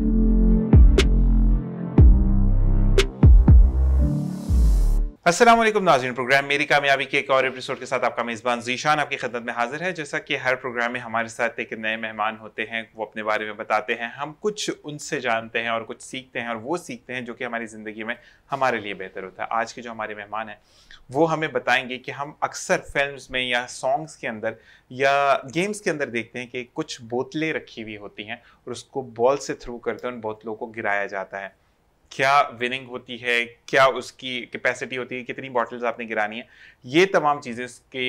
Thank you. Aslam नाजीन programme मेरी कामयाबी के एक और एपिसोड के साथ आपका मेज़बान जीशान आपकी खदमत में हाजिर है जैसा कि हर प्रोग्राम में हमारे साथ एक नए मेहमान होते हैं वो अपने बारे में बताते हैं हम कुछ उनसे जानते हैं और कुछ सीखते हैं और वो सीखते हैं जो कि हमारी ज़िंदगी में हमारे लिए बेहतर होता है आज के जो हमारे मेहमान हैं वो हमें बताएंगे कि हम अक्सर फिल्म में या सॉन्ग्स के अंदर या गेम्स के अंदर देखते हैं कि कुछ बोतलें रखी हुई होती हैं और उसको बॉल से थ्रू करते हैं उन बोतलों को गिराया जाता है क्या विनिंग होती है क्या उसकी कैपेसिटी होती है कितनी बॉटल्स आपने गिरानी है ये तमाम चीज़ें इसके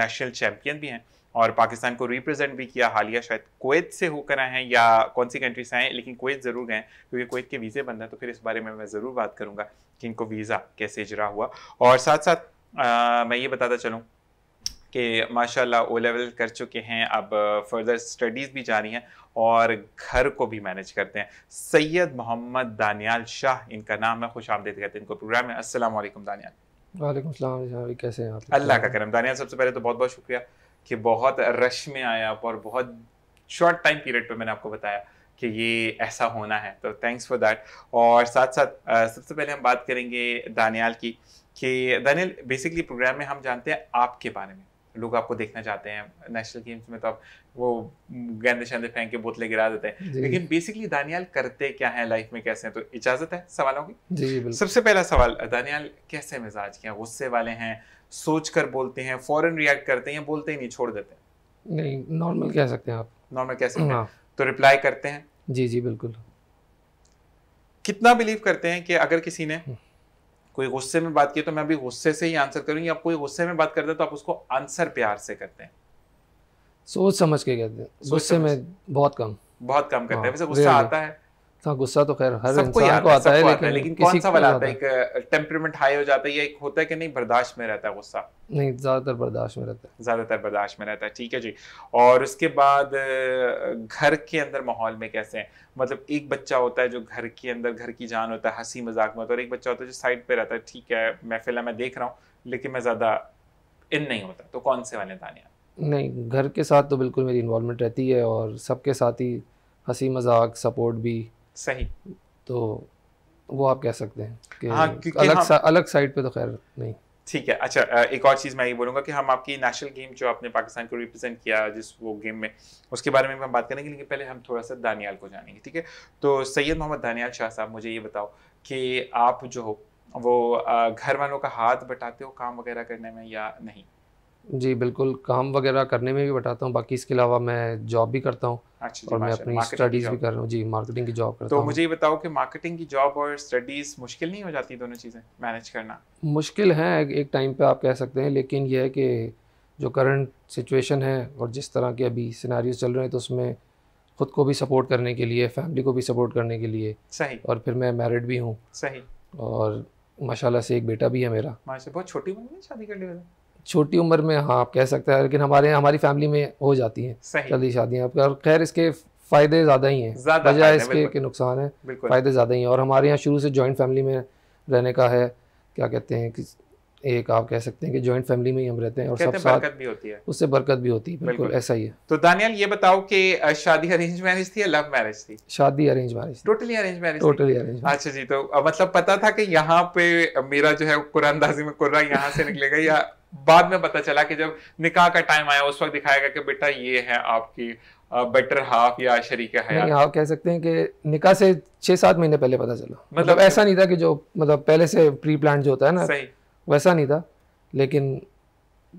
नेशनल चैम्पियन भी हैं और पाकिस्तान को रिप्रेजेंट भी किया हालिया शायद कोवैत से होकर आए हैं या कौन सी कंट्री से आए लेकिन कोवैत ज़रूर गए क्योंकि कोवैत के वीज़े बन हैं तो फिर इस बारे में मैं ज़रूर बात करूँगा कि इनको वीज़ा कैसे इजरा हुआ और साथ साथ मैं ये बताता चलूँ कि माशाल्लाह ओ लेवल कर चुके हैं अब फर्दर स्टडीज़ भी जारी हैं और घर को भी मैनेज करते हैं सैयद मोहम्मद दानियाल शाह इनका नाम है खुश आमदेद कहते हैं इनको प्रोग्राम है असल दानियाल वालेकुम कैसे हैं आप अल्लाह का करम दानियाल सबसे पहले तो बहुत बहुत शुक्रिया कि बहुत रश में आए आप और बहुत शॉर्ट टाइम पीरियड पर मैंने आपको बताया कि ये ऐसा होना है तो थैंक्स फॉर दैट और साथ साथ सबसे पहले हम बात करेंगे दानियाल की कि दानियाल बेसिकली प्रोग्राम में हम जानते हैं आपके बारे में लोग आपको देखना चाहते हैं नेशनल गेम्स में तो आप वो गेंदे शेंदे फेंक के बोतलें गिरा देते हैं लेकिन बेसिकली दानियाल करते क्या है लाइफ में कैसे हैं तो इजाजत है सवालों की जी सबसे पहला सवाल दानियाल कैसे मिजाज के हैं गुस्से वाले हैं सोच कर बोलते हैं फॉरन रिएक्ट करते हैं बोलते ही नहीं छोड़ देते नहीं नॉर्मल कह सकते हैं आप नॉर्मल कह सकते हैं हाँ। तो रिप्लाई करते हैं जी जी बिल्कुल कितना बिलीव करते हैं कि अगर किसी ने हम्म। कोई गुस्से में बात की तो मैं अभी गुस्से से ही आंसर करूँगी आप कोई गुस्से में बात करते है तो आप उसको आंसर प्यार से करते हैं सोच समझ के कहते हैं गुस्से में बहुत कम बहुत कम करते हैं हाँ, वैसे गुस्सा आता है था हाँ, गुस्सा तो खैर हर इंसान को आता है लेकिन, लेकिन किसी सा वाला आता है एक टेम्परेमेंट हाई हो जाता है या एक होता है कि नहीं बर्दाश्त में रहता है गुस्सा नहीं ज़्यादातर बर्दाश्त में रहता है ज़्यादातर बर्दाश्त में रहता है ठीक है जी और उसके बाद घर के अंदर माहौल में कैसे हैं मतलब एक बच्चा होता है जो घर के अंदर घर की जान होता है हंसी मजाक में होता है एक बच्चा होता है जो साइड पे रहता है ठीक है मैं फिलहाल मैं देख रहा हूँ लेकिन मैं ज़्यादा इन नहीं होता तो कौन से वाले दानिया नहीं घर के साथ तो बिल्कुल मेरी इन्वॉल्वमेंट रहती है और सबके साथ ही हंसी मजाक सपोर्ट भी सही तो वो आप कह सकते हैं कि हाँ, अलग हाँ, सा, अलग साइड पे तो खैर नहीं ठीक है अच्छा एक और चीज़ मैं ये बोलूँगा कि हम आपकी नेशनल गेम जो आपने पाकिस्तान को रिप्रेजेंट किया जिस वो गेम में उसके बारे में हम बात करेंगे लेकिन पहले हम थोड़ा सा दानियाल को जानेंगे ठीक है तो सैयद मोहम्मद दानियाल शाह साहब मुझे ये बताओ कि आप जो हो वो घर वालों का हाथ बटाते हो काम वगैरह करने में या नहीं जी बिल्कुल काम वगैरह करने में भी बताता हूँ बाकी इसके अलावा मैं जॉब भी करता हूँ अच्छा और मैं अपनी स्टडीज भी कर रहा हूँ जी मार्केटिंग की जॉब करता तो मुझे ये बताओ कि मार्केटिंग की जॉब और स्टडीज मुश्किल नहीं हो जाती दोनों चीज़ें मैनेज करना मुश्किल है एक टाइम पे आप कह सकते हैं लेकिन यह है कि जो करंट सिचुएशन है और जिस तरह के अभी सिनारी चल रहे हैं तो उसमें खुद को भी सपोर्ट करने के लिए फैमिली को भी सपोर्ट करने के लिए सही और फिर मैं मैरिड भी हूँ सही और माशाल्लाह से एक बेटा भी है मेरा बहुत छोटी उम्र में शादी कर ली छोटी उम्र में हाँ आप कह सकते हैं लेकिन हमारे हमारी फैमिली में हो जाती हैं जल्दी शादियाँ आपका खैर इसके फायदे ज्यादा ही हैं बजाय इसके के नुकसान है फायदे ज्यादा ही हैं और हमारे यहाँ शुरू से जॉइंट फैमिली में रहने का है क्या कहते हैं कि एक आप कह सकते हैं कि जॉइंट फैमिली में ही हम रहते हैं और सब साथ भी होती है उससे बरकत भी होती है बिल्कुल ऐसा ही है तो दानियल ये बताओ कि शादी अरेंज मैरिज थी या लव मैरिज थी शादी arrange marriage totally arrange marriage totally arrange अच्छा जी तो मतलब पता था कि यहाँ पे मेरा जो है कुरानदाजी में कुर्रा यहाँ से निकलेगा या बाद में पता चला कि जब निकाह का टाइम आया उस वक्त दिखाया गया कि बेटा ये है आपकी बेटर हाफ या शरीक हयात आप कह सकते हैं कि निकाह से छह सात महीने पहले पता चला मतलब, मतलब ऐसा नहीं था कि जो मतलब पहले से प्री प्लान जो होता है ना सही वैसा नहीं था लेकिन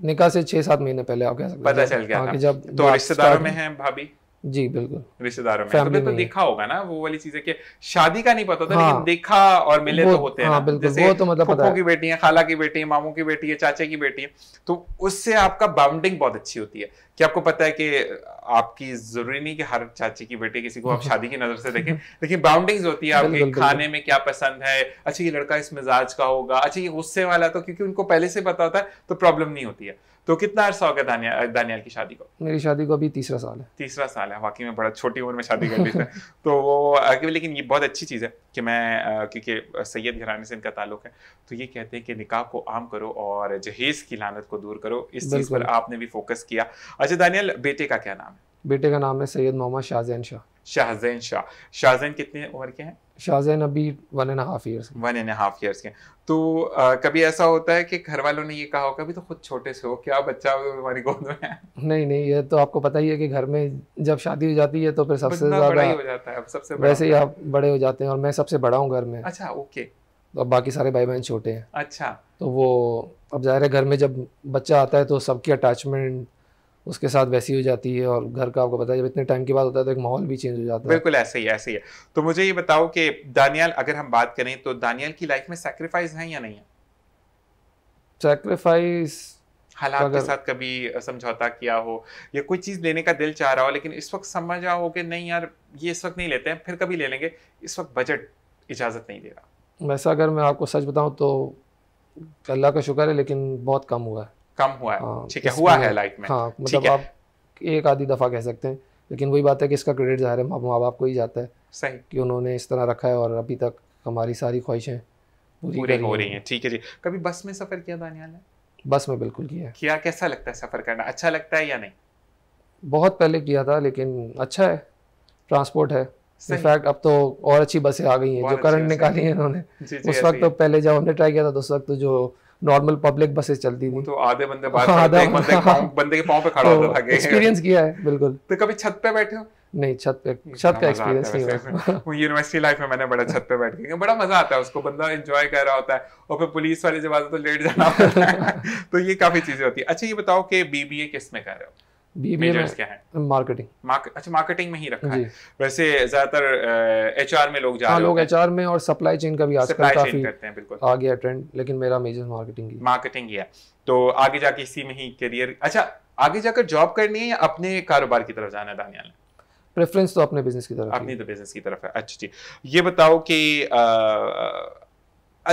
निकाह से छह सात महीने पहले आप कह सकते पता चल गया हाँ था। जब तो रिश्तेदारों में हैं भाभी जी बिल्कुल रिश्तेदारों में तो, तो देखा होगा ना वो वाली चीजें कि शादी का नहीं पता था हाँ, लेकिन देखा और मिले तो होते हैं हाँ, जैसे वो तो मतलब पता है। की बेटी है खाला की बेटी है मामू की बेटी है चाचा की बेटी है तो उससे आपका बाउंडिंग बहुत अच्छी होती है कि आपको पता है कि आपकी जरूरी नहीं कि हर चाची की बेटी किसी को आप शादी की नजर से देखें लेकिन बाउंडिंग्स होती है आपके खाने में क्या पसंद है अच्छा ये लड़का इस मिजाज का होगा अच्छा ये गुस्से वाला तो क्योंकि उनको पहले से पता होता है तो प्रॉब्लम नहीं होती है तो कितना अर्सा हो गया दानिया, दानियाल की शादी को मेरी शादी को अभी तीसरा साल है तीसरा साल है वाकई में बड़ा छोटी उम्र में शादी कर ली है तो वो लेकिन ये बहुत अच्छी चीज़ है कि मैं क्योंकि सैयद घराने से इनका ताल्लुक है तो ये कहते हैं कि निकाह को आम करो और जहेज की लानत को दूर करो इस चीज़ पर आपने भी फोकस किया अच्छा दानियाल बेटे का क्या नाम है बेटे का नाम है सैयद मोहम्मद शाहजैन शाह शाहजैन शाह शाहजैन कितने उम्र के हैं शाहजैन अभी one and half years one and half years के तो आ, कभी ऐसा होता है कि घर वालों ने ये कहा होगा अभी तो खुद छोटे से हो क्या बच्चा हमारी गोद में नहीं नहीं ये तो आपको पता ही है कि घर में जब शादी हो जाती है तो फिर सबसे ज्यादा हो जाता है सबसे वैसे ही आप बड़े हो जाते हैं और मैं सबसे बड़ा हूँ घर में अच्छा ओके तो अब बाकी सारे भाई बहन छोटे हैं अच्छा तो वो अब जाहिर है घर में जब बच्चा आता है तो सबकी अटैचमेंट उसके साथ वैसी हो जाती है और घर का आपको पता है जब इतने टाइम के बाद होता है तो एक माहौल भी चेंज हो जाता है बिल्कुल ऐसे ही ऐसे ही है तो मुझे ये बताओ कि दानियाल अगर हम बात करें तो दानियाल की लाइफ में सेक्रीफाइस है या नहीं है सेक्रीफाइस हालात के साथ कभी समझौता किया हो या कोई चीज़ लेने का दिल चाह रहा हो लेकिन इस वक्त समझ आओ कि नहीं यार ये इस वक्त नहीं लेते हैं फिर कभी ले लेंगे इस वक्त बजट इजाज़त नहीं दे रहा वैसा अगर मैं आपको सच बताऊँ तो अल्लाह का शुक्र है लेकिन बहुत कम हुआ है कम हुआ है हाँ, ठीक है हुआ है लाइफ में हाँ मतलब आप एक आधी दफ़ा कह सकते हैं लेकिन वही बात है कि इसका क्रेडिट ज़ाहिर है माँ बाप को ही जाता है सही कि उन्होंने इस तरह रखा है और अभी तक हमारी सारी ख्वाहिशें पूरी हो रही हैं ठीक है जी कभी बस में सफ़र किया दानियाल ने बस में बिल्कुल किया क्या कैसा लगता है सफ़र करना अच्छा लगता है या नहीं बहुत पहले किया था लेकिन अच्छा है ट्रांसपोर्ट है इनफैक्ट अब तो और अच्छी बसें आ गई हैं जो करंट निकाली है उन्होंने उस वक्त तो पहले जब हमने ट्राई किया था तो उस वक्त तो जो नॉर्मल पब्लिक बसेस चलती थी तो आधे बंदे बाहर हाँ, आधा बंदे, बंदे के पाँव पे खड़ा तो होता था एक्सपीरियंस किया है बिल्कुल तो कभी छत पे बैठे हो नहीं छत पे छत का एक्सपीरियंस नहीं हुआ यूनिवर्सिटी लाइफ में मैंने बड़ा छत पे बैठ के बड़ा मजा आता है उसको बंदा एंजॉय कर रहा होता है और फिर पुलिस वाले जब आते तो लेट जाना होता है तो ये काफी चीजें होती है अच्छा ये बताओ कि बीबीए किस में कर रहे हो क्या अच्छा, हाँ, है तो आगे इसी में ही करियर अच्छा आगे जाकर जॉब करनी है या अपने कारोबार की तरफ जाना है दानियाल प्रेफरेंस तो अपने बिजनेस की तरफ अपनी तो बिजनेस की तरफ है अच्छा जी ये बताओ कि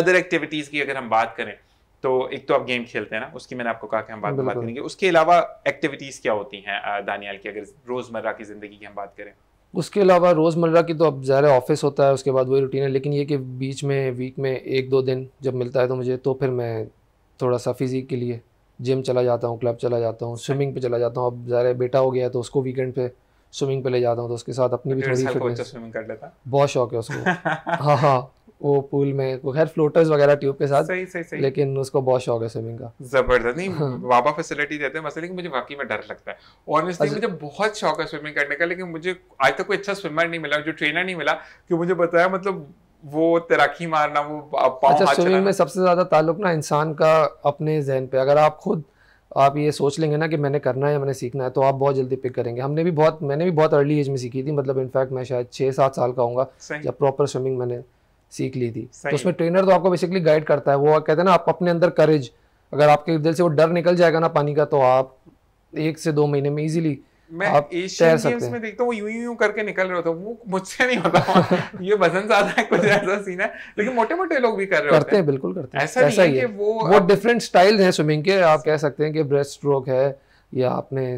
अदर एक्टिविटीज की अगर हम बात करें तो एक तो आप गेम खेलते हैं ना उसकी मैंने आपको कहा कि हम बात बात करेंगे उसके अलावा एक्टिविटीज़ क्या होती हैं दानियाल की अगर रोज़मर्रा की ज़िंदगी की हम बात करें उसके अलावा रोज़मर्रा की तो अब ज़ाहिर ऑफिस होता है उसके बाद वही रूटीन है लेकिन ये कि बीच में वीक में एक दो दिन जब मिलता है तो मुझे तो फिर मैं थोड़ा सा फिजिक के लिए जिम चला जाता हूँ क्लब चला जाता हूँ स्विमिंग अच्छा। पे चला जाता हूँ अब ज़ाहिर बेटा हो गया है तो उसको वीकेंड पे स्विमिंग पे ले जाता हूँ तो उसके साथ अपनी भी थोड़ी फिटनेस बहुत शौक है उसको हाँ हाँ वो पूल में वो खैर फ्लोटर्स वगैरह ट्यूब के साथ सही सही सही लेकिन उसको बहुत शौक है स्विमिंग का जबरदस्त नहीं हाँ। बाबा फैसिलिटी देते हैं मसले कि मुझे वाकई में डर लगता है ऑनेस्टली मुझे बहुत शौक है स्विमिंग करने का लेकिन मुझे आज तक कोई अच्छा स्विमर नहीं मिला जो ट्रेनर नहीं मिला कि मुझे बताया मतलब वो तैराकी मारना वो अच्छा स्विमिंग में सबसे ज्यादा ताल्लुक ना इंसान का अपने जहन पे अगर आप खुद आप ये सोच लेंगे ना कि मैंने करना है मैंने सीखना है तो आप बहुत जल्दी पिक करेंगे हमने भी बहुत मैंने भी बहुत अर्ली एज में सीखी थी मतलब इनफैक्ट मैं शायद छः सात साल का हूँ जब प्रॉपर स्विमिंग मैंने सीख ली थी तो उसमें ट्रेनर तो आपको बेसिकली गाइड करता है वो कहते हैं ना आप अपने अंदर करेज अगर आपके दिल से वो डर निकल जाएगा ना पानी का तो आप एक से दो महीने में इजिली मैं एशियन गेम्स में देखता हूँ यूं यूं करके निकल रहे होते हैं वो मुझसे नहीं होता ये वजन ज्यादा है कुछ ऐसा सीन है लेकिन मोटे मोटे लोग भी कर रहे करते हैं बिल्कुल करते हैं ऐसा, ऐसा नहीं है कि वो वो डिफरेंट स्टाइल्स हैं स्विमिंग के आप कह सकते हैं कि ब्रेस्ट स्ट्रोक है या आपने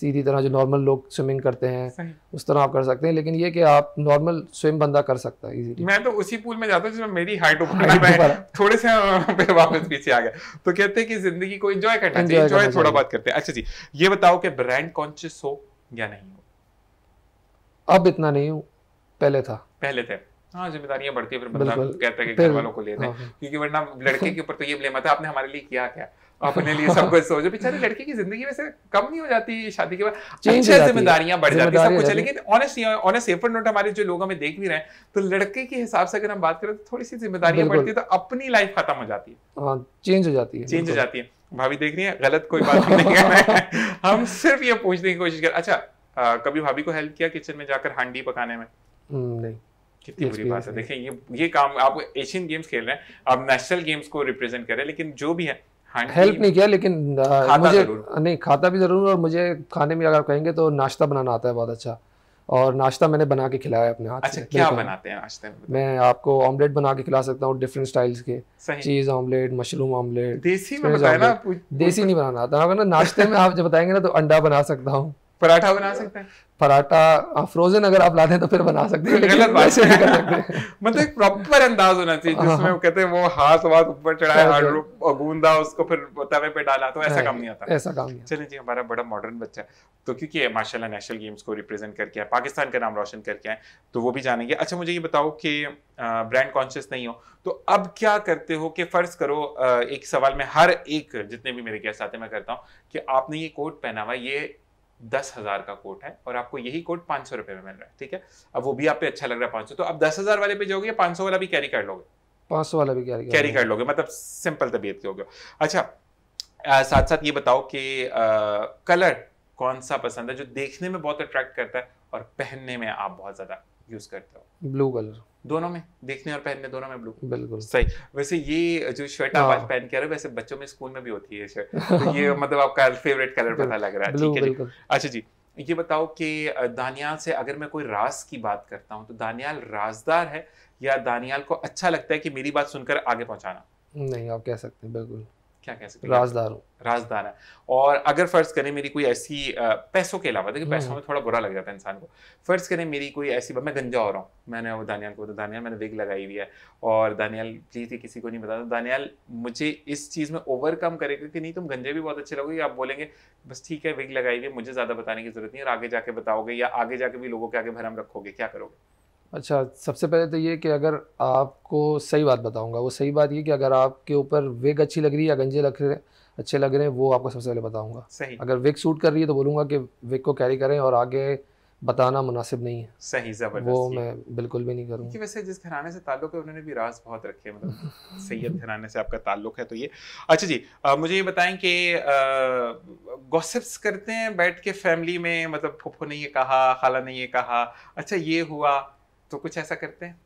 सीधी तरह जो नॉर्मल लोग स्विमिंग करते हैं उस तरह आप कर सकते हैं लेकिन ये कि आप नॉर्मल स्विम बंदा कर सकता है इजीली मैं तो उसी पूल में जाता हूँ जिसमें मेरी हाइट ऊपर थोड़े से फिर हाँ, वापस पीछे आ गया तो कहते हैं कि जिंदगी को एंजॉय करना चाहिए एंजॉय थोड़ा बात करते हैं अच्छा जी ये बताओ कि ब्रांड कॉन्शियस हो या नहीं हो अब इतना नहीं हूँ पहले था पहले थे हाँ जिम्मेदारियां बढ़ती है फिर बंदा कहता है कि घर वालों को लेते हैं हाँ, हाँ। क्योंकि वरना लड़के के ऊपर तो ये ब्लेम आता है आपने हमारे लिए किया क्या अपने लिए सब कुछ सोचो बेचारे लड़के की जिंदगी वैसे कम नहीं हो जाती शादी के बाद अच्छा जिम्मेदारियां बढ़ जाती सब कुछ लेकिन ऑनेस्टली ऑनेस्ट सेफर नोट हमारे जो लोग हमें देख भी रहे हैं तो लड़के के हिसाब से अगर हम बात करें तो थोड़ी सी जिम्मेदारियां बढ़ती है तो अपनी लाइफ खत्म हो जाती है चेंज हाँ, हो जाती है चेंज हो जाती है भाभी देख रही है गलत कोई बात नहीं है हम सिर्फ ये पूछने की कोशिश कर अच्छा कभी भाभी को हेल्प किया किचन में जाकर हांडी पकाने में हम्म, नहीं कितनी बुरी बात है देखें ये ये काम आप एशियन गेम्स खेल रहे हैं आप नेशनल गेम्स को रिप्रेजेंट कर रहे हैं लेकिन जो भी है हेल्प नहीं किया लेकिन खाता मुझे नहीं खाता भी ज़रूर और मुझे खाने में अगर आप कहेंगे तो नाश्ता बनाना आता है बहुत अच्छा और नाश्ता मैंने बना के खिलाया अपने हाथ अच्छा, से क्या बनाते हैं नाश्ते में मैं आपको ऑमलेट बना के खिला सकता हूँ डिफरेंट स्टाइल्स के चीज ऑमलेट मशरूम ऑमलेट देसी में ना देसी नहीं बनाना आता ना नाश्ते में आप जब बताएंगे ना तो अंडा बना सकता हूँ पराठा बना सकते हैं पराठा फ्रोजन हाँ, अगर आप लाते हैं तो फिर बना सकते हैं गलत बात है मतलब एक प्रॉपर अंदाज होना चाहिए हाँ, जिसमें हाँ। वो कहते हैं वो हाथ वाथ ऊपर चढ़ाए हाथ गूंदा उसको फिर तवे पे डाला तो ऐसा काम नहीं आता ऐसा काम नहीं चलिए जी हमारा बड़ा मॉडर्न बच्चा तो क्योंकि माशाल्लाह नेशनल गेम्स को रिप्रेजेंट करके आए पाकिस्तान का नाम रोशन करके आए तो वो भी जानेंगे अच्छा मुझे ये बताओ कि ब्रांड कॉन्शियस नहीं हो तो अब क्या करते हो कि फ़र्ज़ करो एक सवाल में हर एक जितने भी मेरे गेस्ट आते हैं मैं करता हूँ कि आपने ये कोट पहना हुआ ये दस हज़ार का कोट है और आपको यही कोट पांच सौ रुपए में मिल रहा है ठीक है अब वो भी आप पे अच्छा लग रहा है पांच सौ तो आप दस हज़ार वाले पे जाओगे या पाँच सौ वाला भी कैरी कर लोगे पांच सौ वाला भी कैरी कैरी कर लोगे मतलब सिंपल तबीयत के हो गए अच्छा आ, साथ साथ ये बताओ कि कलर कौन सा पसंद है जो देखने में बहुत अट्रैक्ट करता है और पहनने में आप बहुत ज़्यादा यूज़ करते हो ब्लू कलर दोनों में देखने और पहनने दोनों में ब्लू बिल्कुल सही वैसे ये जो शर्ट आप आज हाँ। पहन के रहे वैसे बच्चों में स्कूल में भी होती है शर्ट तो ये मतलब आपका फेवरेट कलर पता लग रहा है ठीक है अच्छा जी ये बताओ कि दानियाल से अगर मैं कोई रास की बात करता हूँ तो दानियाल राजदार है या दानियाल को अच्छा लगता है कि मेरी बात सुनकर आगे पहुँचाना नहीं आप कह सकते हैं बिल्कुल क्या कह सकते राजदार राजदार है और अगर फ़र्ज़ करें मेरी कोई ऐसी पैसों के अलावा देखिए पैसों में हम्म। थोड़ा बुरा लग जाता है इंसान को फ़र्ज़ करें मेरी कोई ऐसी मैं गंजा हो रहा हूँ मैंने वो दानियाल को तो दानियाल मैंने वेग लगाई हुई है और दानियाल प्लीज़ ये किसी को नहीं बताता दानियाल मुझे इस चीज़ में ओवरकम करेगा कि नहीं तुम गंजे भी बहुत अच्छे लगोगे आप बोलेंगे बस ठीक है वेग लगाई हुई है मुझे ज़्यादा बताने की जरूरत नहीं और आगे जाके बताओगे या आगे जाके भी लोगों के आगे भरम रखोगे क्या करोगे अच्छा सबसे पहले तो ये कि अगर आपको सही बात बताऊंगा वो सही बात ये कि अगर आपके ऊपर वेग अच्छी लग रही है या गंजे लग रहे अच्छे लग रहे हैं वो आपको सबसे पहले बताऊंगा सही अगर वेग सूट कर रही है तो बोलूंगा कि वेग को कैरी करें और आगे बताना मुनासिब नहीं है सही जबरदस्त वो मैं बिल्कुल भी नहीं करूँगा वैसे जिस घराने से ताल्लुक है उन्होंने भी राज बहुत रखे मतलब सैयद घराने से आपका ताल्लुक है तो ये अच्छा जी आ, मुझे ये बताएं कि गॉसिप्स करते हैं बैठ के फैमिली में मतलब फुफो ने ये कहा खाला ने ये कहा अच्छा ये हुआ तो कुछ ऐसा करते हैं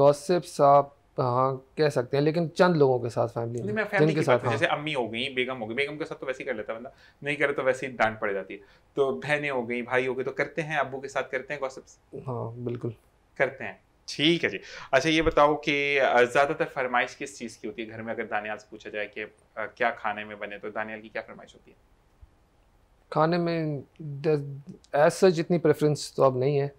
गॉसिप साहब हाँ कह सकते हैं लेकिन चंद लोगों के साथ फैमिली नहीं मैं फैमिली के साथ हाँ। जैसे अम्मी हो गई बेगम हो गई बेगम के साथ तो वैसे ही कर लेता बंदा नहीं करे तो वैसे ही डांट पड़ जाती है तो बहनें हो गई भाई हो गए तो करते हैं अबू के साथ करते हैं गॉसिप हाँ बिल्कुल करते हैं ठीक है जी अच्छा ये बताओ कि ज़्यादातर फरमाइश किस चीज़ की होती है घर में अगर दानियाल से पूछा जाए कि क्या खाने में बने तो दानियाल की क्या फरमाइश होती है खाने में एज सच इतनी प्रेफरेंस तो अब नहीं है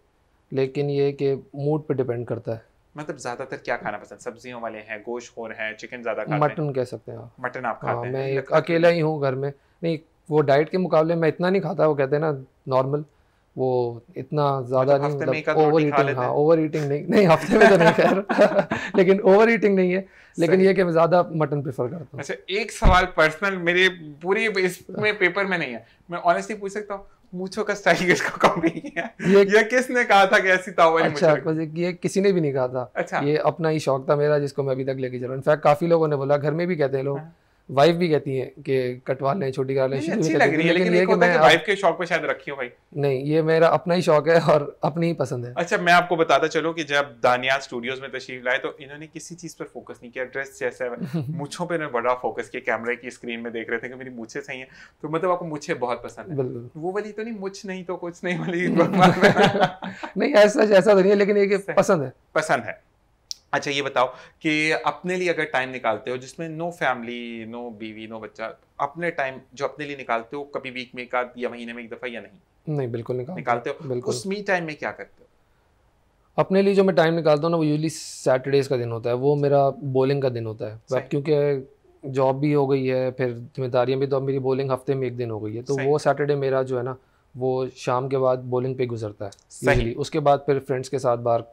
लेकिन ये कि मूड पे डिपेंड करता है मतलब ज्यादातर क्या खाना पसंद सब्जियों वाले हैं गोश्त और है चिकन ज्यादा खाते हैं मटन कह सकते हैं मटन आप हाँ, खाते हैं मैं अकेला ही हूँ घर में नहीं वो डाइट के मुकाबले मैं इतना नहीं खाता वो कहते हैं ना नॉर्मल वो इतना ज़्यादा मतलब नहीं मतलब ओवर ईटिंग हाँ ओवर ईटिंग नहीं नहीं हफ्ते में तो नहीं खैर लेकिन ओवर ईटिंग नहीं है लेकिन ये कि मैं ज़्यादा मटन प्रेफर करता हूँ अच्छा एक सवाल पर्सनल मेरे पूरी इसमें पेपर में नहीं है मैं ऑनेस्टली पूछ सकता हूँ मूछों का स्टाइल इसका कॉपी किया ये, ये किसने कहा था कि ऐसी तावन अच्छा ये किसी ने भी नहीं कहा था अच्छा ये अपना ही शौक था मेरा जिसको मैं अभी तक लेके चल रहा हूँ इनफैक्ट काफी लोगों ने बोला घर में भी कहते हैं लोग हाँ। वाइफ भी कहती है कि कटवा लें छोटी कर लें अच्छी लग रही है लेकिन ये होता है वाइफ के शौक पे शायद रखी हो भाई नहीं ये मेरा अपना ही शौक है और अपनी ही पसंद है अच्छा मैं आपको बताता चलूँ कि जब दानियाल स्टूडियोज में तशरीफ लाए तो इन्होंने किसी चीज़ पर फोकस नहीं किया ड्रेस जैसे मूछों पर इन्होंने बड़ा फोकस किया कैमरे की स्क्रीन में देख रहे थे कि मेरी मूछे सही है तो मतलब आपको मूछे बहुत पसंद है वो वाली तो नहीं मुछ नहीं तो कुछ नहीं वाली नहीं ऐसा ऐसा तो नहीं है लेकिन ये पसंद है पसंद है अच्छा ये बताओ कि अपने लिए अगर टाइम निकालते हो जिसमें नो फैमिली नो बीवी नो बच्चा अपने टाइम जो अपने लिए निकालते हो कभी वीक में एक आध या महीने में एक दफ़ा या नहीं नहीं बिल्कुल निकाल निकालते हो बिल्कुल उस मी टाइम में क्या करते हो अपने लिए जो मैं टाइम निकालता हूँ ना वो यूजली सैटरडेज का दिन होता है वो मेरा बॉलिंग का दिन होता है क्योंकि जॉब भी हो गई है फिर जिम्मेदारियाँ भी तो अब मेरी बॉलिंग हफ्ते में एक दिन हो गई है तो वो सैटरडे मेरा जो है ना वो शाम के बाद बॉलिंग पे गुजरता है सही उसके बाद फिर फ्रेंड्स के साथ बाहर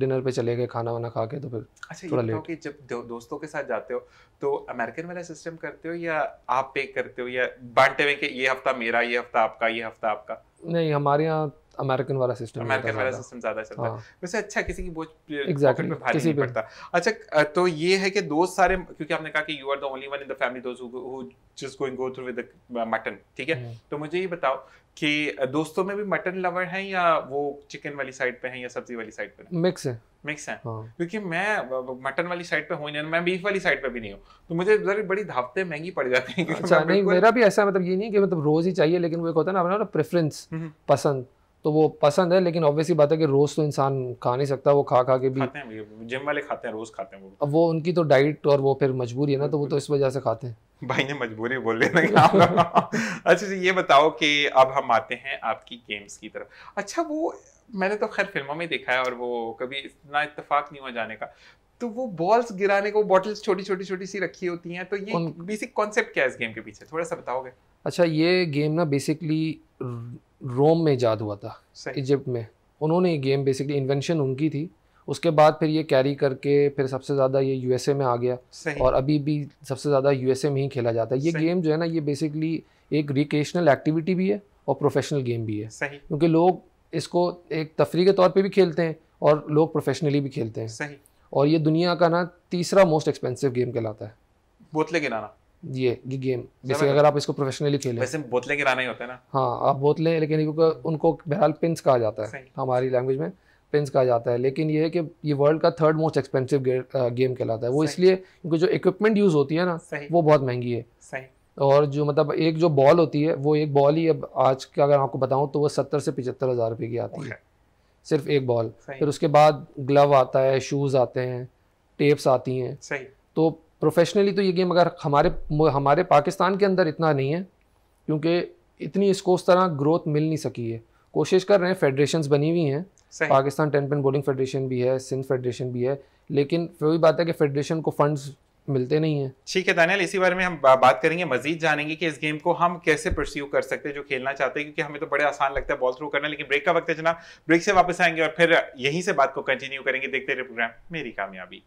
डिनर पे चले गए खाना वाना खा के तो फिर अच्छा थोड़ा लेट कि जब दो, दोस्तों के साथ जाते हो तो अमेरिकन वाला सिस्टम करते हो या आप पे करते हो या बांटे हुए कि ये हफ्ता मेरा ये हफ्ता आपका ये हफ्ता आपका नहीं हमारे यहाँ अमेरिकन वाला सिस्टम अमेरिकन वाला सिस्टम ज्यादा चलता है हाँ। वैसे अच्छा किसी की बोझ एग्जैक्टली exactly, पे भारी नहीं पड़ता अच्छा तो ये है कि दो सारे क्योंकि आपने कहा कि you are the only one in the family those who just going go through with the mutton ठीक है हम्म। तो मुझे ये बताओ कि दोस्तों में भी मटन लवर हैं या वो चिकन वाली साइड पे हैं या सब्जी वाली साइड पे मिक्स है मिक्स है हाँ। क्योंकि मैं मटन वाली साइड पे हूँ मैं बीफ वाली साइड पे भी नहीं हूँ तो मुझे जरा बड़ी धावते महंगी पड़ जाती है अच्छा नहीं मेरा भी ऐसा मतलब ये नहीं कि मतलब रोज ही चाहिए लेकिन वो एक होता है ना अपना प्रेफरेंस हम्म। पसंद तो वो पसंद है लेकिन ऑब्वियसली बात है कि रोज़ तो इंसान खा नहीं सकता वो खा खा के भी खाते हैं जिम वाले खाते हैं रोज़ खाते हैं वो अब वो उनकी तो डाइट और वो फिर मजबूरी है ना तो वो तो इस वजह से खाते हैं भाई ने मजबूरी बोल बोले अच्छा जी अच्छा, ये बताओ कि अब हम आते हैं आपकी गेम्स की तरफ अच्छा वो मैंने तो खैर फिल्मों में देखा है और वो कभी इतना इतफाक नहीं हुआ जाने का तो वो बॉल्स गिराने को बॉटल्स छोटी छोटी छोटी सी रखी होती हैं तो ये उन... बेसिक कॉन्सेप्ट क्या है इस गेम के पीछे थोड़ा सा बताओगे अच्छा ये गेम ना बेसिकली रोम में ईजाद हुआ था इजिप्ट में उन्होंने ये गेम बेसिकली इन्वेंशन उनकी थी उसके बाद फिर ये कैरी करके फिर सबसे ज़्यादा ये यू में आ गया और अभी भी सबसे ज़्यादा यू में ही खेला जाता है ये गेम जो है ना ये बेसिकली एक रिक्रिएशनल एक्टिविटी भी है और प्रोफेशनल गेम भी है क्योंकि लोग इसको एक तफरी के तौर पे भी खेलते हैं और लोग प्रोफेशनली भी खेलते हैं और ये दुनिया का ना तीसरा मोस्ट एक्सपेंसिव गेम कहलाता है बोतलें गिराना ये ये गेम जैसे अगर आप इसको प्रोफेशनली खेलें वैसे बोतलें गिराना ही होता है ना हाँ आप बोतलें लेकिन क्योंकि उनको बहरहाल पिंस कहा जाता है हमारी लैंग्वेज में पिंस कहा जाता है लेकिन ये है कि ये वर्ल्ड का थर्ड मोस्ट एक्सपेंसिव गेम कहलाता है वो इसलिए क्योंकि जो इक्विपमेंट यूज़ होती है ना वो बहुत महंगी है और जो मतलब एक जो बॉल होती है वो एक बॉल ही अब आज का अगर आपको बताऊं तो वो सत्तर से पिछहत्तर हज़ार रुपये की आती है सिर्फ एक बॉल फिर उसके बाद ग्लव आता है शूज़ आते हैं टेप्स आती हैं सही तो प्रोफेशनली तो ये गेम अगर हमारे हमारे पाकिस्तान के अंदर इतना नहीं है क्योंकि इतनी इसको उस तरह ग्रोथ मिल नहीं सकी है कोशिश कर रहे हैं फेडरेशन बनी हुई हैं Pakistan ten pen bowling federation भी है सिंध फेडरेशन भी है लेकिन वही बात है कि फेडरेशन को फंड्स मिलते नहीं है ठीक है दानियाल इसी बारे में हम बात करेंगे मजीद जानेंगे कि इस गेम को हम कैसे परस्यू कर सकते हैं जो खेलना चाहते हैं क्योंकि हमें तो बड़े आसान लगता है बॉल थ्रू करना लेकिन ब्रेक का वक्त है जना ब्रेक से वापस आएंगे और फिर यहीं से बात को कंटिन्यू करेंगे देखते रहे प्रोग्राम मेरी कामयाबी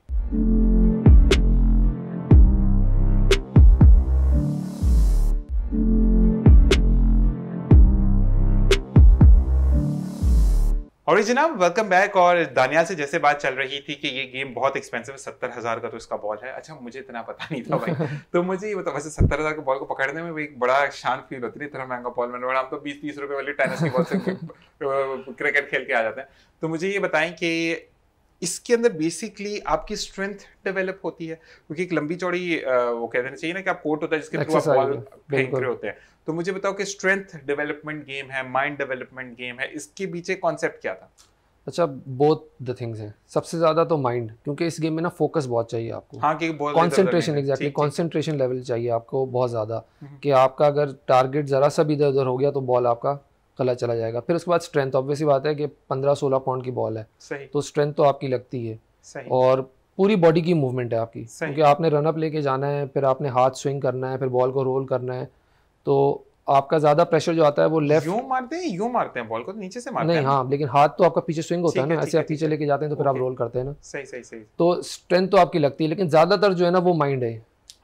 और जनाब वेलकम बैक और दानिया से जैसे बात चल रही थी कि ये गेम बहुत एक्सपेंसिव है सत्तर हज़ार का तो इसका बॉल है अच्छा मुझे इतना पता नहीं था भाई तो मुझे ये वैसे सत्तर हज़ार के बॉल को पकड़ने में भी एक बड़ा शान फील होती है इतना महंगा बॉल मैंने हम तो बीस तीस रुपए वाले टेनिस की बॉल से क्रिकेट खेल के आ जाते हैं तो मुझे ये बताएं कि इसके अंदर बेसिकली आपकी स्ट्रेंथ डेवलप होती है क्योंकि एक लंबी चौड़ी वो कह देना चाहिए ना कि आप कोर्ट होता है जिसके थ्रू आप बॉल फेंक रहे होते हैं तो मुझे बताओ कि स्ट्रेंथ डेवलपमेंट गेम है माइंड डेवलपमेंट गेम है इसके पीछे कॉन्सेप्ट क्या था अच्छा बोथ द थिंग्स हैं सबसे ज्यादा तो माइंड क्योंकि इस गेम में ना फोकस बहुत चाहिए आपको हाँ कि कॉन्सेंट्रेशन एग्जैक्टली कॉन्सेंट्रेशन लेवल चाहिए आपको बहुत ज़्यादा हम्म। कि आपका अगर टारगेट ज़रा सा भी इधर उधर हो गया तो बॉल आपका कला चला जाएगा फिर उसके बाद स्ट्रेंथ ऑब्वियसली बात है कि पंद्रह सोलह पाउंड की बॉल है सही। तो स्ट्रेंथ तो आपकी लगती है और पूरी बॉडी की मूवमेंट है आपकी क्योंकि आपने रनअप लेके जाना है फिर आपने हाथ स्विंग करना है फिर बॉल को रोल करना है तो आपका ज्यादा प्रेशर जो आता है वो लेफ्ट यूं मारते हैं यूं मारते हैं बॉल को तो नीचे से मारते नहीं हैं। हाँ लेकिन हाथ तो आपका पीछे स्विंग होता है ना ऐसे आप पीछे लेके जाते हैं तो फिर आप रोल करते हैं ना सही सही सही तो स्ट्रेंथ तो आपकी लगती है लेकिन ज्यादातर जो है ना वो माइंड है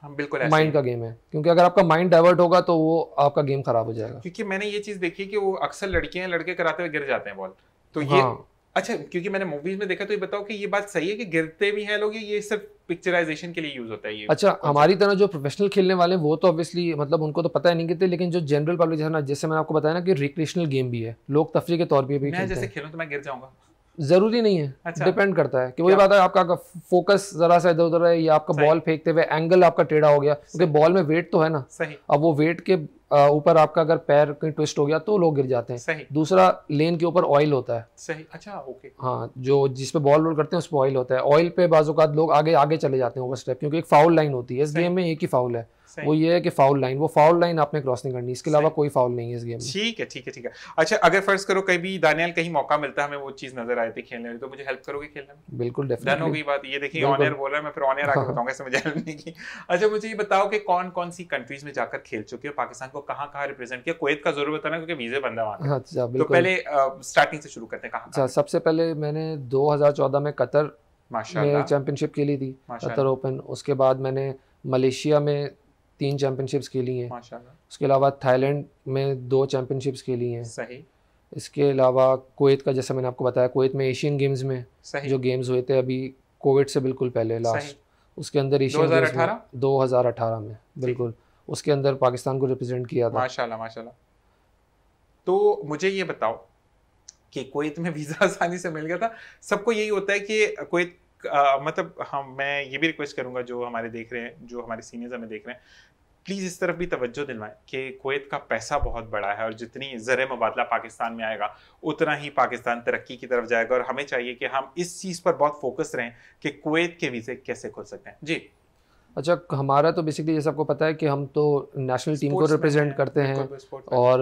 हाँ, बिल्कुल माइंड का गेम है क्योंकि अगर आपका माइंड डाइवर्ट होगा तो वो आपका गेम खराब हो जाएगा क्योंकि मैंने ये चीज देखी कि वो अक्सर लड़कियां लड़के कराते हुए गिर जाते हैं बॉल तो ये हाँ। अच्छा क्योंकि मैंने मूवीज में देखा तो ये बताओ कि ये बात सही है कि गिरते भी हैं लोग ये सिर्फ पिक्चराइजेशन के लिए यूज होता है ये अच्छा हमारी तरह जो प्रोफेशनल खेलने वाले हैं वो तो ऑब्वियसली मतलब उनको तो पता ही नहीं गिरते लेकिन जो जनरल पब्लिक जैसे मैंने आपको बताया ना कि रिक्रिएशनल गेम भी है लोग तफरी के तौर पर भी मैं जैसे खेलूँ तो मैं गिर जाऊंगा जरूरी नहीं है अच्छा। डिपेंड करता है कि वही बात है आपका फोकस जरा सा इधर उधर है या आपका बॉल फेंकते हुए एंगल आपका टेढ़ा हो गया क्योंकि बॉल में वेट तो है ना सही अब वो वेट के ऊपर आपका अगर पैर कहीं ट्विस्ट हो गया तो लोग गिर जाते हैं सही दूसरा लेन के ऊपर ऑयल होता है सही अच्छा ओके हाँ जो जिसपे बॉल रोल करते हैं उस पर ऑयल होता है ऑयल पे बाजूकात लोग आगे आगे चले जाते हैं ओवर स्टेप क्योंकि एक फाउल लाइन होती है इस गेम में एक ही फाउल है वो ये है कि फाउल लाइन वो फाउल लाइन आपने क्रॉस नहीं करनी इसके अलावा कोई फाउल नहीं है इस गेम में ठीक है ठीक है ठीक है अच्छा अगर फर्ज करो कहीं भी दानियाल कहीं मौका मिलता है हमें वो चीज नजर आए आती खेलने तो मुझे हेल्प करोगे खेलने में बिल्कुल डन हो गई बात ये देखिए ऑन एयर बोल रहा मैं फिर ऑन एयर आके हाँ। बताऊंगा समझ आने की अच्छा मुझे ये बताओ कि कौन कौन सी कंट्रीज में जाकर खेल चुके हो पाकिस्तान को कहाँ कहाँ रिप्रेजेंट किया कुवैत का जरूर बताना क्योंकि वीजे बंदा वहाँ अच्छा तो पहले स्टार्टिंग से शुरू करते हैं कहाँ अच्छा, सबसे पहले मैंने 2014 में कतर चैंपियनशिप खेली थी कतर ओपन उसके बाद मैंने मलेशिया में तीन चैम्पियनशिप्स खेली हैं उसके अलावा थाईलैंड में दो चैम्पियनशिप्स खेली हैं सही इसके अलावा कोवैत का जैसा मैंने आपको बताया कोवैत में एशियन गेम्स में जो गेम्स हुए थे अभी कोविड से बिल्कुल पहले लास्ट उसके अंदर एशियन गेम्स में 2018 में बिल्कुल उसके अंदर पाकिस्तान को रिप्रेजेंट किया था माशाल्लाह माशाल्लाह तो मुझे ये बताओ कि कोवैत में वीज़ा आसानी से मिल गया था सबको यही होता है कि कोवैत मतलब हम मैं ये भी रिक्वेस्ट करूँगा जो हमारे देख रहे हैं जो हमारे सीनियर्स हमें देख रहे हैं प्लीज़ इस तरफ भी तवज्जो दिलवाएं कि कुवैत का पैसा बहुत बड़ा है और जितनी ज़र मुबादला पाकिस्तान में आएगा उतना ही पाकिस्तान तरक्की की तरफ जाएगा और हमें चाहिए कि हम इस चीज़ पर बहुत फोकस रहें कि कुवैत के वीज़े कैसे खुल सकते हैं जी अच्छा हमारा तो बेसिकली ये सबको पता है कि हम तो नेशनल टीम को रिप्रेजेंट करते हैं और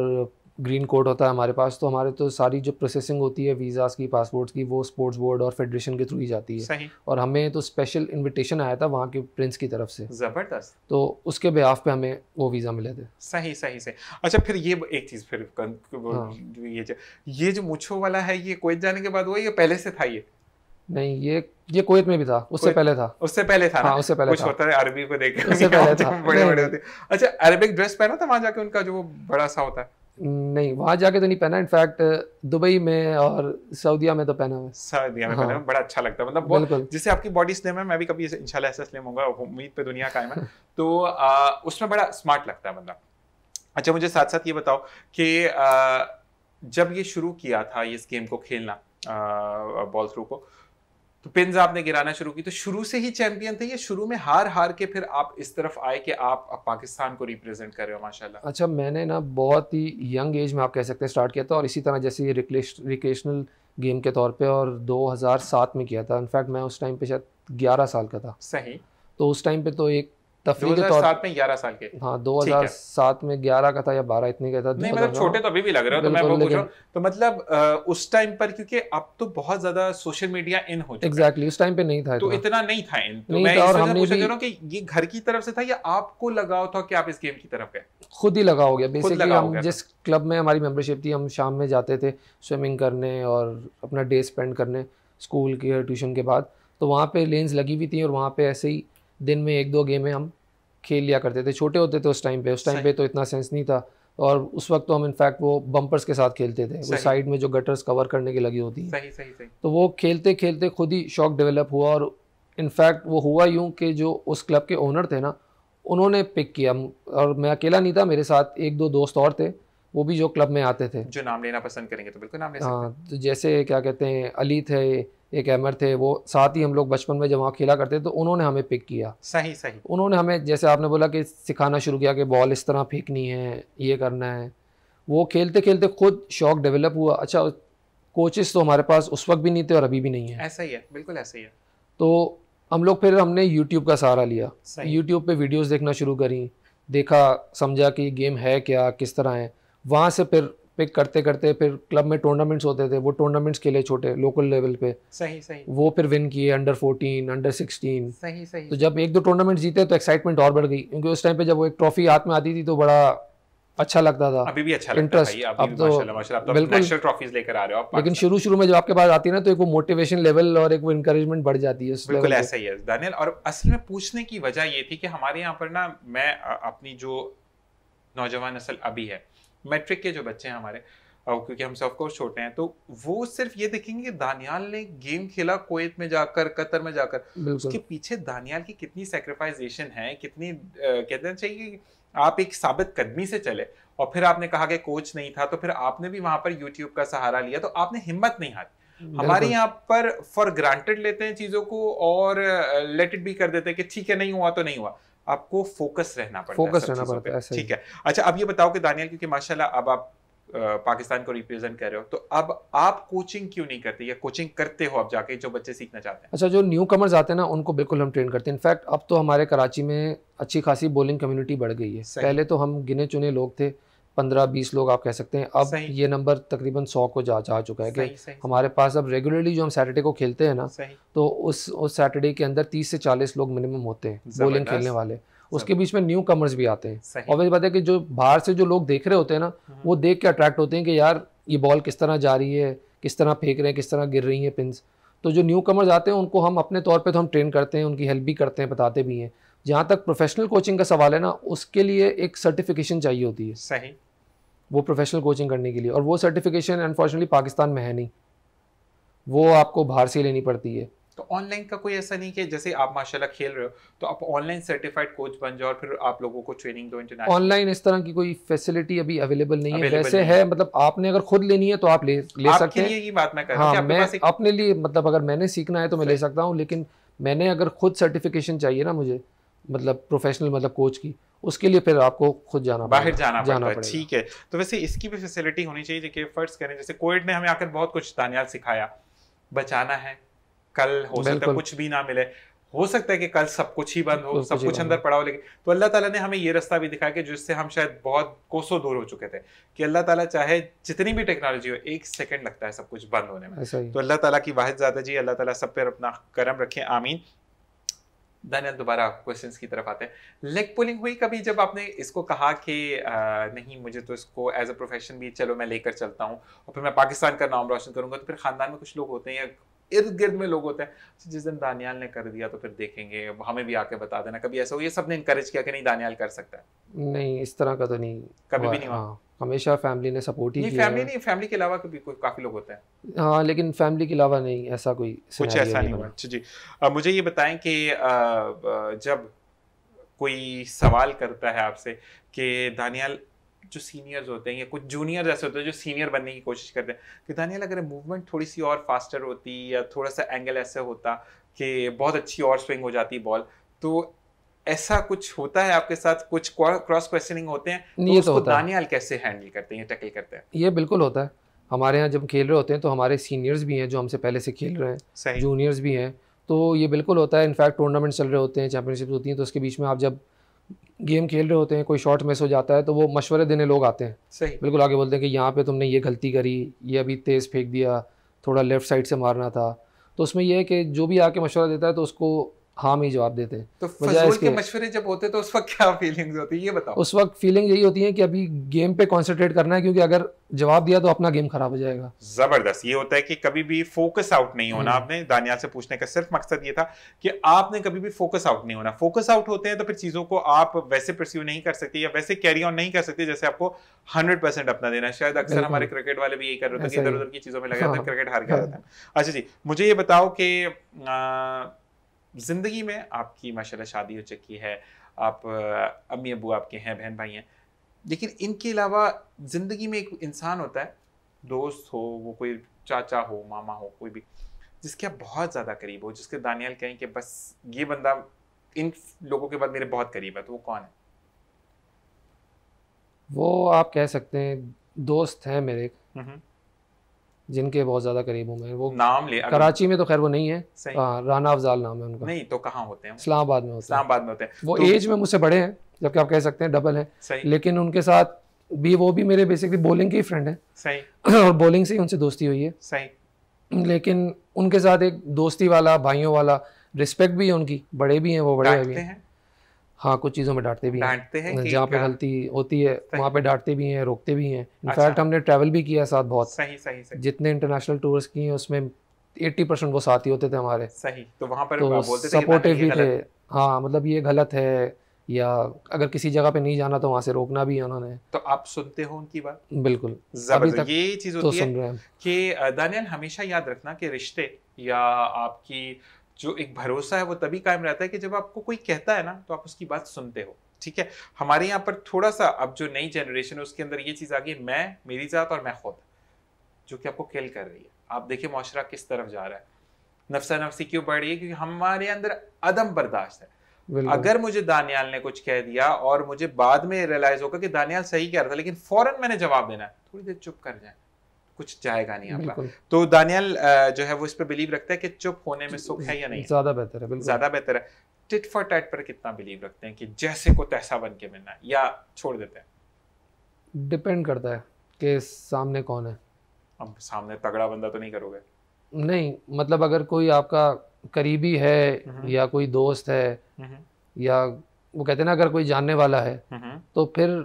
ग्रीन कोड होता है हमारे पास तो हमारे तो सारी जो प्रोसेसिंग होती है वीज़ाज़ की पासपोर्ट्स की वो स्पोर्ट्स बोर्ड और फेडरेशन के थ्रू ही जाती है सही। और हमें तो स्पेशल इनविटेशन आया था वहाँ के प्रिंस की तरफ से ज़बरदस्त तो उसके बिहाफ पे हमें वो वीज़ा मिले थे सही सही सही अच्छा फिर ये एक चीज़ फिर हाँ। ये जो, ये जो मुछो वाला है ये कोयत जाने के बाद वो ये पहले से था ये नहीं ये ये कोयत में भी था उससे पहले था उससे पहले था हाँ, उससे पहले कुछ था। होता है अरबी को देख के बड़े बड़े होते अच्छा अरबिक ड्रेस पहना था वहाँ जाके उनका जो बड़ा सा होता है नहीं वहाँ जाके तो नहीं पहना इनफैक्ट दुबई में और सऊदीया में तो पहना हुआ सऊदीया में हाँ। पहना बड़ा अच्छा लगता मतलब है मतलब जिससे आपकी बॉडी स्लिम है मैं भी कभी इंशाल्लाह ऐसा स्लिम होगा उम्मीद पे दुनिया कायम है तो आ, उसमें बड़ा स्मार्ट लगता है मतलब अच्छा मुझे साथ साथ ये बताओ कि जब ये शुरू किया था इस गेम को खेलना बॉल थ्रू को तो पिंस आपने गिराना शुरू की तो शुरू से ही चैंपियन थे या शुरू में हार हार के फिर आप इस तरफ आए कि आप अब पाकिस्तान को रिप्रेजेंट कर रहे हो माशाल्लाह अच्छा मैंने ना बहुत ही यंग एज में आप कह सकते हैं स्टार्ट किया था और इसी तरह जैसे ये रिक्रेशनल गेम के तौर पे और 2007 में किया था इनफैक्ट मैं उस टाइम पे शायद ग्यारह साल का था सही तो उस टाइम पे तो एक तफरी के तौर में ग्यारह साल के हाँ दो हजार सात में ग्यारह का था या बारह इतने का था नहीं मतलब छोटे तो अभी भी लग रहे हो तो मैं वो पूछ रहा हूँ तो मतलब उस टाइम पर क्योंकि अब तो बहुत ज्यादा सोशल मीडिया इन हो एग्जैक्टली उस टाइम पे नहीं था तो इतना नहीं था इन तो मैं और हमने भी कि ये घर की तरफ से था या आपको लगाव था कि आप इस गेम की तरफ गए खुद ही लगा हो गया बेसिकली हम जिस क्लब में हमारी मेंबरशिप थी हम शाम में जाते थे स्विमिंग करने और अपना डे स्पेंड करने स्कूल के ट्यूशन के बाद तो वहाँ पे लेंस लगी हुई थी और वहाँ पे ऐसे ही दिन में एक दो गेमें हम खेल लिया करते थे छोटे होते थे उस टाइम पे उस टाइम पे तो इतना सेंस नहीं था और उस वक्त तो हम इनफैक्ट वो बम्पर्स के साथ खेलते थे वो साइड में जो गटर्स कवर करने की लगी होती है सही, सही, सही। तो वो खेलते खेलते खुद ही शौक डेवलप हुआ और इनफैक्ट वो हुआ यूँ कि जो उस क्लब के ओनर थे ना उन्होंने पिक किया और मैं अकेला नहीं था मेरे साथ एक दो दोस्त और थे वो भी जो क्लब में आते थे जो नाम लेना पसंद करेंगे तो बिल्कुल नाम ले हाँ, सकते हैं हाँ तो जैसे क्या कहते हैं अली थे एक एमर थे वो साथ ही हम लोग बचपन में जब वहाँ खेला करते तो उन्होंने हमें पिक किया सही सही उन्होंने हमें जैसे आपने बोला कि सिखाना शुरू किया कि बॉल इस तरह फेंकनी है ये करना है वो खेलते खेलते खुद शौक डेवलप हुआ अच्छा कोचेस तो हमारे पास उस वक्त भी नहीं थे और अभी भी नहीं है ऐसा ही है बिल्कुल ऐसा ही है तो हम लोग फिर हमने यूट्यूब का सहारा लिया यूट्यूब पे वीडियोस देखना शुरू करी देखा समझा कि गेम है क्या किस तरह है वहाँ से फिर पिक करते करते फिर क्लब में टूर्नामेंट्स होते थे वो टूर्नामेंट्स खेले छोटे लोकल लेवल पे सही सही वो फिर विन किए अंडर फोर्टीन अंडर सिक्सटीन सही सही तो जब एक दो टूर्नामेंट जीते तो एक्साइटमेंट और बढ़ गई क्योंकि उस टाइम पे जब वो एक ट्रॉफी हाथ में आती थी तो बड़ा अच्छा लगता था अभी भी अच्छा इंटरेस्ट तो अब तो बिल्कुल ट्रॉफीज लेकर आ रहे हो लेकिन शुरू शुरू में जब आपके पास आती है ना तो एक वो मोटिवेशन लेवल और एक वो इंकरेजमेंट बढ़ जाती है बिल्कुल ऐसा ही है दानियल और असल में पूछने की वजह ये थी कि हमारे यहाँ पर ना मैं अपनी जो नौजवान नस्ल अभी है मैट्रिक के जो बच्चे हैं हमारे क्योंकि हमसे ऑफकोर्स छोटे हैं तो वो सिर्फ ये देखेंगे कि दानियाल ने गेम खेला कुवैत में जाकर कतर में जाकर उसके पीछे दानियाल की कितनी सेक्रीफाइजेशन है कितनी कहना चाहिए आप एक साबित कदमी से चले और फिर आपने कहा कि कोच नहीं था तो फिर आपने भी वहां पर यूट्यूब का सहारा लिया तो आपने हिम्मत नहीं हारी हमारे यहाँ पर फॉर ग्रांटेड लेते हैं चीजों को और लेट इट भी कर देते हैं कि ठीक है नहीं हुआ तो नहीं हुआ आपको फोकस रहना पड़ता फोकस रहना पड़ता है ठीक है अच्छा अब ये बताओ कि दानियल क्योंकि माशाल्लाह अब आप पाकिस्तान को रिप्रेजेंट कर रहे हो तो अब आप कोचिंग क्यों नहीं करते या कोचिंग करते हो आप जाके जो बच्चे सीखना चाहते हैं अच्छा जो न्यू कमर्स आते हैं ना उनको बिल्कुल हम ट्रेन करते हैं इनफैक्ट अब तो हमारे कराची में अच्छी खासी बॉलिंग कम्युनिटी बढ़ गई है पहले तो हम गिने चुने लोग थे पंद्रह बीस लोग आप कह सकते हैं अब ये नंबर तकरीबन सौ को जा जा चुका है कि हमारे पास अब रेगुलरली जो हम सैटरडे को खेलते हैं ना तो उस उस सैटरडे के अंदर तीस से चालीस लोग मिनिमम होते हैं बोलिंग खेलने वाले उसके बीच में न्यू कमर्स भी आते हैं ऑब्वियस बात है कि जो बाहर से जो लोग देख रहे होते हैं ना हम्म। वो देख के अट्रैक्ट होते हैं कि यार ये बॉल किस तरह जा रही है किस तरह फेंक रहे हैं किस तरह गिर रही हैं पिंस तो जो न्यू कमर्स आते हैं उनको हम अपने तौर पर तो हम ट्रेन करते हैं उनकी हेल्प भी करते हैं बताते भी हैं जहाँ तक प्रोफेशनल कोचिंग का सवाल है ना उसके लिए एक सर्टिफिकेशन चाहिए होती है सही वो प्रोफेशनल कोचिंग करने के लिए और वो सर्टिफिकेशन अनफॉर्चुनेटली पाकिस्तान में है नहीं वो आपको बाहर से लेनी पड़ती है तो ऑनलाइन का कोई ऐसा नहीं कि जैसे आप माशाल्लाह खेल रहे हो तो आप ऑनलाइन सर्टिफाइड कोच बन जाओ और फिर आप लोगों को ट्रेनिंग दो इंटरनेशनल ऑनलाइन इस तरह की कोई फैसिलिटी अभी अवेलेबल नहीं अवेलेबल है वैसे नहीं है।, मतलब आपने अगर खुद लेनी है तो आप ले ले सकते हैं ये बात मैं कर रहा हाँ, मैं अपने लिए मतलब अगर मैंने सीखना है तो मैं ले सकता हूँ लेकिन मैंने अगर खुद सर्टिफिकेशन चाहिए ना मुझे मतलब प्रोफेशनल मतलब कोच की उसके लिए फिर आपको खुद जाना बाहर जाना जाना पड़ेगा ठीक है तो वैसे इसकी भी फैसिलिटी होनी चाहिए कि फर्स्ट करें जैसे कोविड ने हमें आकर बहुत कुछ दानियाल सिखाया बचाना है कल हो सकता है कुछ भी ना मिले हो सकता है कि कल सब कुछ ही बंद हो सब कुछ अंदर पड़ा हो लेकिन तो अल्लाह ताला ने हमें ये रास्ता भी दिखाया कि जिससे हम शायद बहुत कोसों दूर हो चुके थे कि अल्लाह ताला चाहे जितनी भी टेक्नोलॉजी हो एक सेकंड लगता है सब कुछ बंद होने में तो अल्लाह ताला की वाहिद ज़्यादा जी अल्लाह ताला सब पर अपना करम रखें आमीन दानियाल दोबारा क्वेश्चंस की तरफ आते हैं लेग पुलिंग हुई कभी जब आपने इसको कहा कि नहीं मुझे तो इसको एज अ प्रोफेशन भी चलो मैं लेकर चलता हूँ और फिर मैं पाकिस्तान का नाम रोशन करूंगा तो फिर खानदान में कुछ लोग होते हैं या इर्द गिर्द में लोग होते हैं अच्छा, जिस दिन दानियाल ने कर दिया तो फिर देखेंगे हमें भी आके बता देना कभी ऐसा हो ये सबने इंकरेज किया कि नहीं दानियाल कर सकता है नहीं इस तरह का तो नहीं कभी भी नहीं हुआ हाँ, हमेशा फैमिली ने सपोर्ट ही किया फैमिली नहीं फैमिली के अलावा कभी कोई काफ़ी लोग होते हैं हाँ लेकिन फैमिली के अलावा नहीं ऐसा कोई कुछ ऐसा नहीं हुआ अच्छा जी मुझे ये बताएं कि जब कोई सवाल करता है आपसे कि दानियाल जो सीनियर्स होते हैं या कुछ जूनियर ऐसे होते हैं जो सीनियर बनने की कोशिश करते हैं कि दानियल अगर मूवमेंट थोड़ी सी और फास्टर होती या थोड़ा सा एंगल ऐसा होता कि बहुत अच्छी और स्विंग हो जाती बॉल तो ऐसा कुछ होता है आपके साथ कुछ क्रॉस क्वेश्चनिंग होते हैं तो ये तो होता दानियाल है। कैसे हैंडल करते हैं टैकल करते हैं ये बिल्कुल होता है हमारे यहाँ जब खेल रहे होते हैं तो हमारे सीनियर्स भी हैं जो हमसे पहले से खेल रहे हैं जूनियर्स भी हैं तो ये बिल्कुल होता है इनफैक्ट टूर्नामेंट चल रहे होते हैं चैंपियनशिप होती हैं तो उसके बीच में आप जब गेम खेल रहे होते हैं कोई शॉट मिस हो जाता है तो वो मशवरे देने लोग आते हैं सही बिल्कुल आगे बोलते हैं कि यहाँ पे तुमने ये गलती करी ये अभी तेज़ फेंक दिया थोड़ा लेफ्ट साइड से मारना था तो उसमें यह है कि जो भी आके मशवरा देता है तो उसको हाँ में जवाब देते तो फजूल के मशवरे जब होते तो उस वक्त क्या फीलिंग्स होती है ये बताओ उस वक्त फीलिंग यही होती है कि अभी गेम पे कॉन्सेंट्रेट करना है क्योंकि अगर जवाब दिया तो अपना गेम खराब हो जाएगा जबरदस्त ये होता है कि कभी भी फोकस आउट नहीं होना हम्म। आपने दानिया से पूछने का सिर्फ मकसद ये था कि आपने कभी भी फोकस आउट नहीं होना फोकस आउट होते हैं तो फिर चीजों को आप वैसे परस्यू नहीं कर सकते या वैसे कैरी ऑन नहीं कर सकते जैसे आपको हंड्रेड अपना देना शायद अक्सर हमारे क्रिकेट वाले भी यही कर रहे थे इधर उधर की चीजों में लगा क्रिकेट हाँ। हार गया अच्छा जी मुझे ये बताओ कि ज़िंदगी में आपकी माशा शादी हो चुकी है आप अम्मी अबू आपके हैं बहन भाई हैं लेकिन इनके अलावा ज़िंदगी में एक इंसान होता है दोस्त हो वो कोई चाचा हो मामा हो कोई भी जिसके आप बहुत ज़्यादा करीब हो जिसके दानियाल कहें कि बस ये बंदा इन लोगों के बाद मेरे बहुत करीब है तो वो कौन है वो आप कह सकते हैं दोस्त हैं मेरे हम्म। जिनके बहुत ज्यादा करीब हूँ मैं वो नाम ले कराची में तो खैर वो नहीं है आ, हाँ, राना अफजाल नाम है उनका नहीं तो कहाँ होते हैं इस्लामाबाद में होते इस्लामाबाद में होते हैं वो तो- एज में मुझसे बड़े हैं जबकि आप कह सकते हैं डबल है लेकिन उनके साथ भी वो भी मेरे बेसिकली बॉलिंग के ही फ्रेंड है सही और बॉलिंग से ही उनसे दोस्ती हुई है सही लेकिन उनके साथ एक दोस्ती वाला भाइयों वाला रिस्पेक्ट भी है उनकी बड़े भी हैं वो बड़े भी हैं हाँ कुछ चीज़ों में डांटते भी डांटते हैं हैं जहाँ पे गलती होती है वहाँ पे डांटते भी हैं रोकते भी हैं इनफैक्ट अच्छा। हमने ट्रैवल भी किया साथ बहुत सही सही सही जितने इंटरनेशनल टूर्स किए हैं उसमें एट्टी परसेंट वो साथ ही होते थे हमारे सही तो वहाँ पर तो बोलते सपोर्टिव भी थे हाँ मतलब ये गलत है या अगर किसी जगह पे नहीं जाना तो वहाँ से रोकना भी है उन्होंने तो आप सुनते हो उनकी बात बिल्कुल अभी तक ये चीज़ तो होती तो है कि दानियल हमेशा याद रखना कि रिश्ते या आपकी जो एक भरोसा है वो तभी कायम रहता है कि जब आपको कोई कहता है ना तो आप उसकी बात सुनते हो ठीक है हमारे यहाँ पर थोड़ा सा अब जो नई जनरेशन है उसके अंदर ये चीज़ आ गई मैं मेरी ज़ात और मैं खुद जो कि आपको किल कर रही है आप देखिए माशरा किस तरफ जा रहा है नफसा नफसी क्यों बढ़ रही है क्योंकि हमारे अंदर अदम बर्दाश्त है अगर मुझे दानियाल ने कुछ कह दिया और मुझे बाद में रियलाइज होगा कि दानियाल सही कह रहा था लेकिन फौरन मैंने जवाब देना है थोड़ी देर चुप कर जाए कुछ जाएगा नहीं आपका तो दानियल जो है वो इस पर बिलीव रखता है कि चुप होने में सुख है या नहीं ज्यादा बेहतर है ज्यादा बेहतर है टिट फॉर टैट पर कितना बिलीव रखते हैं कि जैसे को तैसा बन के मिलना या छोड़ देते हैं डिपेंड करता है कि सामने कौन है अब सामने तगड़ा बंदा तो नहीं करोगे नहीं मतलब अगर कोई आपका करीबी है हम्म। या कोई दोस्त है हम्म। या वो कहते हैं ना अगर कोई जानने वाला है हम्म। तो फिर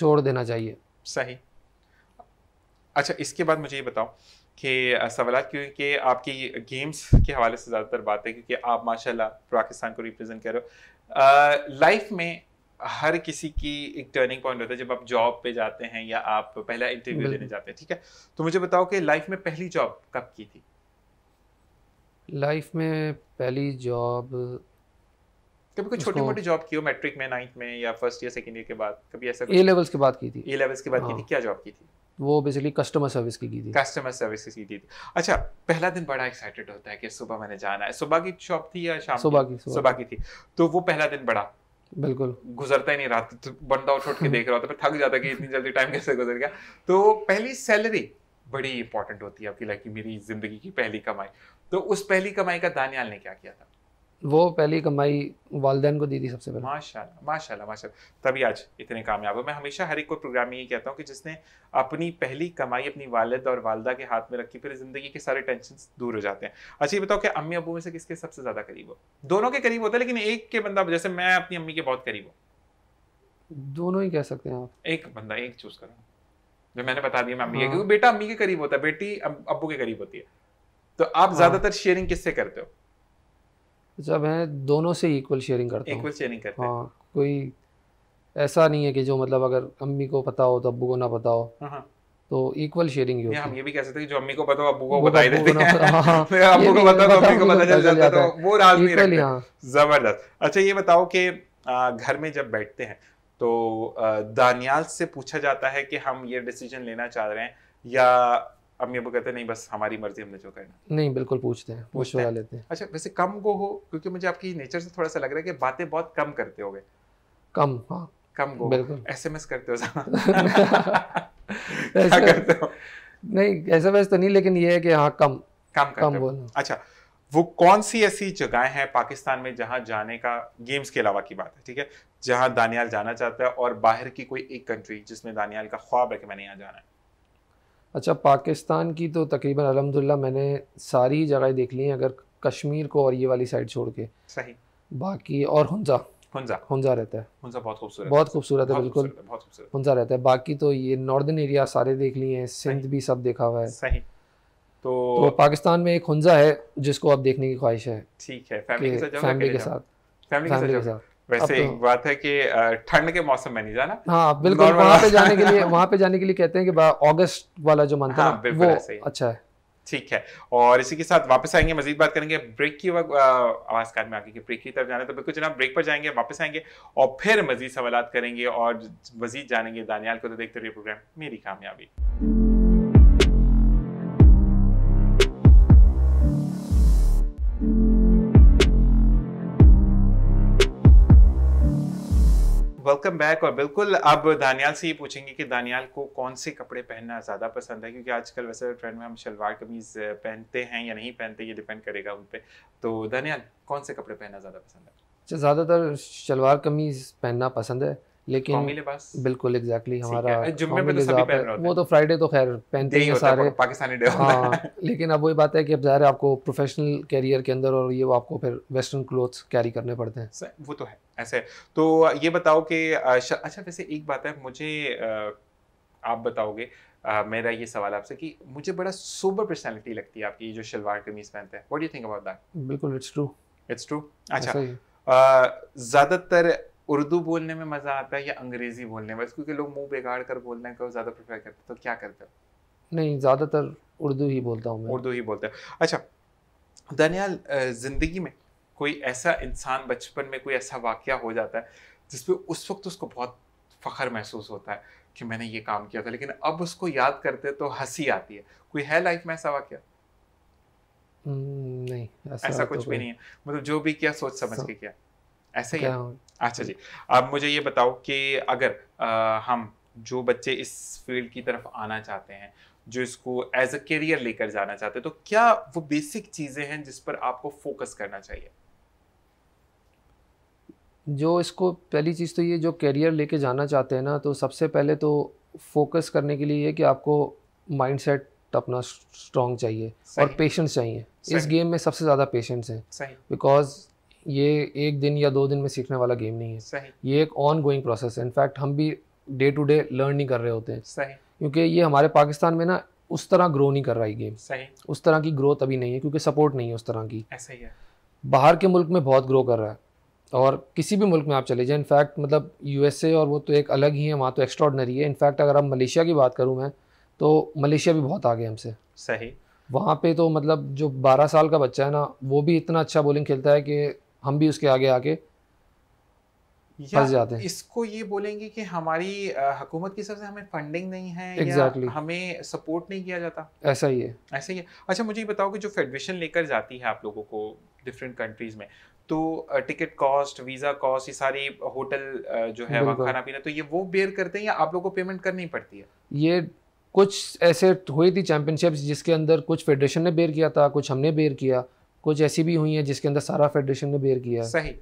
छोड़ देना चाहिए सही अच्छा इसके बाद मुझे ये बताओ कि सवाल क्योंकि आपकी गेम्स के हवाले से ज़्यादातर बात है क्योंकि आप माशाल्लाह पाकिस्तान को रिप्रेजेंट कर रहे हो लाइफ में हर किसी की एक टर्निंग पॉइंट होता है जब आप जॉब पे जाते हैं या आप पहला इंटरव्यू लेने जाते हैं ठीक है तो मुझे बताओ कि लाइफ में पहली जॉब कब की थी लाइफ में पहली जॉब कभी कोई छोटी मोटी जॉब की हो मैट्रिक में नाइन्थ में या फर्स्ट ईयर सेकेंड ईयर के बाद कभी ऐसा ए लेवल्स के बाद की थी ए लेवल्स के बाद की थी हाँ। क्या जॉब की थी वो बेसिकली कस्टमर सर्विस की की थी कस्टमर सर्विस की थी अच्छा पहला दिन बड़ा एक्साइटेड होता है कि सुबह मैंने जाना है सुबह की शॉप थी या शाम सुबह की सुबह की थी तो वो पहला दिन बड़ा बिल्कुल गुजरता ही नहीं रात तो बंदा उठ के देख रहा होता है थक जाता कि इतनी जल्दी टाइम कैसे गुजर गया तो पहली सैलरी बड़ी इंपॉर्टेंट होती है आपकी लाइक मेरी जिंदगी की पहली कमाई तो उस पहली कमाई का दानियाल ने क्या किया था वो पहली कमाई वालदेन को दी थी सबसे पहले माशाल्लाह माशाल्लाह माशाल्लाह तभी आज इतने कामयाब हो मैं हमेशा हर एक को प्रोग्राम में ये कहता हूँ कि जिसने अपनी पहली कमाई अपनी वालद और वालदा के हाथ में रखी फिर ज़िंदगी के सारे टेंशन दूर हो जाते हैं अच्छा ये बताओ कि अम्मी अबू में से किसके सबसे ज़्यादा करीब हो दोनों के करीब होता है लेकिन एक के बंदा जैसे मैं अपनी अम्मी के बहुत करीब हूँ दोनों ही कह सकते हैं आप एक बंदा एक चूज़ करो जो मैंने बता दिया मैं अम्मी हाँ। क्योंकि बेटा अम्मी के करीब होता है बेटी अबू के करीब होती है तो आप हाँ। ज़्यादातर शेयरिंग किससे करते हो जब हैं दोनों से इक्वल शेयरिंग करते हैं शेयरिंग करते हाँ कोई ऐसा नहीं है कि जो मतलब अगर अम्मी को पता हो तो अब्बू को ना पता हो हाँ, हाँ। तो इक्वल शेयरिंग होती हम ये भी कह सकते हैं जो अम्मी को पता हो अब्बू को बता देते हैं हाँ। को पता हो तो मतलब अम्मी को पता चल जाता है वो राज नहीं रखते जबरदस्त अच्छा ये बताओ कि घर में जब बैठते हैं तो दानियाल से पूछा जाता है कि हम ये डिसीजन लेना चाह रहे हैं या अम्मी अब कहते नहीं बस हमारी मर्जी हमने जो करना नहीं बिल्कुल पूछते हैं पूछवा लेते हैं अच्छा वैसे कम गो हो क्योंकि मुझे आपकी नेचर से थोड़ा सा लग रहा है कि बातें बहुत कम करते हो कम हाँ कम गो बिल्कुल एस करते हो करते हो नहीं एसएमएस तो नहीं लेकिन ये है कि हाँ कम कम कम बोलना अच्छा वो कौन सी ऐसी जगह हैं पाकिस्तान में जहाँ जाने का गेम्स के अलावा की बात है ठीक है जहाँ दानियाल जाना चाहता है और बाहर की कोई एक कंट्री जिसमें दानियाल का ख्वाब है कि मैंने यहाँ जाना है अच्छा पाकिस्तान की तो तकरीबन अलहमदिल्ला मैंने सारी जगह देख ली हैं अगर कश्मीर को और ये वाली साइड छोड़ के सही बाकी और हंजा हुंजा रहता है हुंजा बहुत खूबसूरत बहुत खूबसूरत है बिल्कुल हंजा रहता है बाकी तो ये नॉर्दर्न एरिया सारे देख लिए हैं सिंध भी सब देखा हुआ है सही तो, तो पाकिस्तान में एक हंजा है जिसको आप देखने की ख्वाहिश है ठीक है फैमिली के साथ फैमिली के साथ फैमिली के साथ वैसे एक तो- बात है कि ठंड के मौसम में नहीं जाना हाँ बिल्कुल वहाँ पे जाने के लिए वहाँ पे जाने के लिए कहते हैं कि अगस्त वाला जो मंथ हाँ, है वो अच्छा है ठीक है और इसी के साथ वापस आएंगे मजीद बात करेंगे ब्रेक की वक्त आवाज़ कार में आगे की ब्रेक की तरफ जाना तो बिल्कुल जनाब ब्रेक पर जाएंगे वापस आएंगे और फिर मजीद सवाल करेंगे और मजीद जानेंगे दानियाल को तो देखते रहिए प्रोग्राम मेरी कामयाबी वेलकम बैक और बिल्कुल अब दानियाल से ही पूछेंगे कि दानियाल को कौन से कपड़े पहनना ज़्यादा पसंद है क्योंकि आजकल वैसे ट्रेंड तो में हम शलवार कमीज पहनते हैं या नहीं पहनते ये डिपेंड करेगा उन पर तो दानियाल कौन से कपड़े पहनना ज़्यादा पसंद है अच्छा, ज़्यादातर शलवार कमीज़ पहनना पसंद है लेकिन बिल्कुल एग्जैक्टली हमारा जुम्मे पे तो सभी पहन वो तो फ्राइडे तो खैर पहनते ही सारे पाकिस्तानी डे हाँ लेकिन अब वही बात है कि अब ज़ाहिर है आपको प्रोफेशनल कैरियर के अंदर और ये वो आपको फिर वेस्टर्न क्लोथ्स कैरी करने पड़ते हैं वो तो है ऐसे तो ये बताओ कि अच्छा वैसे एक बात है मुझे आप बताओगे मेरा ये सवाल आपसे कि मुझे बड़ा सुपर पर्सनैलिटी लगती है आपकी जो शलवार कमीज पहनते हैं what do you think about that बिल्कुल इट्स ट्रू इट्स ट्रू अच्छा ज़्यादातर उर्दू बोलने में मज़ा आता है या अंग्रेज़ी बोलने में क्योंकि लोग मुंह बिगाड़ कर बोलने को ज़्यादा प्रेफर करते तो क्या करते हो नहीं ज़्यादातर उर्दू ही बोलता हूँ उर्दू ही बोलते हैं अच्छा दानियाल ज़िंदगी में कोई ऐसा इंसान बचपन में कोई ऐसा वाक़ हो जाता है जिसपे उस वक्त उसको बहुत फ़ख्र महसूस होता है कि मैंने ये काम किया था लेकिन अब उसको याद करते तो हंसी आती है कोई है लाइफ में ऐसा वाक्य नहीं ऐसा, ऐसा तो कुछ तो भी नहीं है मतलब जो भी किया सोच समझ के किया ऐसे ही अच्छा जी अब मुझे ये बताओ कि अगर आ, हम जो बच्चे इस फील्ड की तरफ आना चाहते हैं जो इसको एज अ करियर लेकर जाना चाहते हैं तो क्या वो बेसिक चीज़ें हैं जिस पर आपको फोकस करना चाहिए जो इसको पहली चीज़ तो ये जो करियर लेके जाना चाहते हैं ना तो सबसे पहले तो फोकस करने के लिए ये कि आपको माइंडसेट अपना स्ट्रांग चाहिए और पेशेंस चाहिए इस गेम में सबसे ज़्यादा पेशेंस है बिकॉज ये एक दिन या दो दिन में सीखने वाला गेम नहीं है ये एक ऑन गोइंग प्रोसेस है इनफैक्ट हम भी डे टू डे लर्न नहीं कर रहे होते हैं क्योंकि ये हमारे पाकिस्तान में ना उस तरह ग्रो नहीं कर रहा है गेम सही उस तरह की ग्रोथ अभी नहीं है क्योंकि सपोर्ट नहीं है उस तरह की ऐसा ही है बाहर के मुल्क में बहुत ग्रो कर रहा है और किसी भी मुल्क में आप चले जाए इनफैक्ट मतलब यू और वो तो एक अलग ही है वहाँ तो एक्स्ट्रॉडनरी है इनफैक्ट अगर आप मलेशिया की बात करूँ मैं तो मलेशिया भी बहुत आगे हमसे सही वहाँ पे तो मतलब जो 12 साल का बच्चा है ना वो भी इतना अच्छा बॉलिंग खेलता है कि हम भी उसके आगे आके फंस जाते हैं इसको ये बोलेंगे कि हमारी हुकूमत की तरफ से हमें फंडिंग नहीं है exactly. या हमें सपोर्ट नहीं किया जाता ऐसा ही है ऐसा ही है अच्छा मुझे ये बताओ कि जो फेडरेशन लेकर जाती है आप लोगों को डिफरेंट कंट्रीज में तो टिकट कॉस्ट वीज़ा कॉस्ट ये सारी होटल जो है वहाँ खाना पीना तो ये वो बेयर करते हैं या आप लोगों को पेमेंट करनी पड़ती है ये कुछ ऐसे हुई थी चैंपियनशिप्स जिसके अंदर कुछ फेडरेशन ने बेयर किया था कुछ हमने बेयर किया कुछ ऐसी भी हुई हैं जिसके अंदर सारा फेडरेशन ने बेयर किया है सही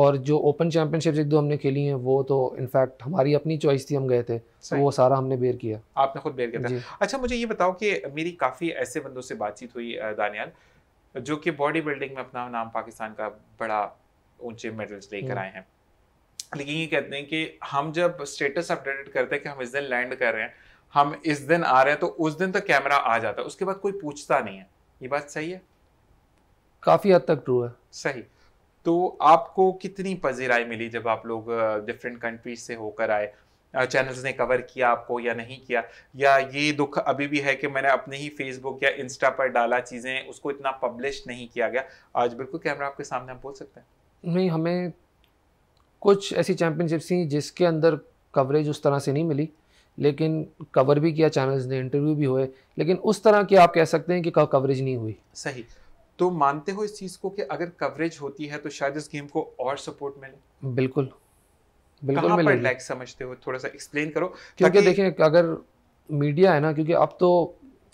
और जो ओपन चैंपियनशिप एक दो हमने खेली हैं वो तो इनफैक्ट हमारी अपनी चॉइस थी हम गए थे तो वो सारा हमने बेर किया आपने खुद बेर किया था अच्छा मुझे ये बताओ कि मेरी काफ़ी ऐसे बंदों से बातचीत हुई दानियाल जो कि बॉडी बिल्डिंग में अपना नाम पाकिस्तान का बड़ा ऊंचे मेडल्स लेकर हम्म। आए हैं लेकिन ये कहते हैं कि हम जब स्टेटस अपडेटेड करते हैं कि हम इस दिन लैंड कर रहे हैं हम इस दिन आ रहे हैं तो उस दिन तो कैमरा आ जाता है उसके बाद कोई पूछता नहीं है ये बात सही है काफ़ी हद तक ट्रू है सही तो आपको कितनी पजीराई मिली जब आप लोग डिफरेंट कंट्रीज से होकर आए चैनल्स ने कवर किया आपको या नहीं किया या ये दुख अभी भी है कि मैंने अपने ही फेसबुक या इंस्टा पर डाला चीज़ें उसको इतना पब्लिश नहीं किया गया आज बिल्कुल कैमरा आपके सामने हम बोल सकते हैं नहीं हमें कुछ ऐसी चैम्पियनशिप्स थी जिसके अंदर कवरेज उस तरह से नहीं मिली लेकिन कवर भी किया चैनल्स ने इंटरव्यू भी हुए लेकिन उस तरह की आप कह सकते हैं कि कवरेज नहीं हुई सही तो मानते हो इस चीज़ को कि अगर कवरेज होती है तो शायद इस गेम को और सपोर्ट मिले बिल्कुल बिल्कुल मिले लाइक समझते हो थोड़ा सा एक्सप्लेन करो क्योंकि देखें अगर मीडिया है ना क्योंकि अब तो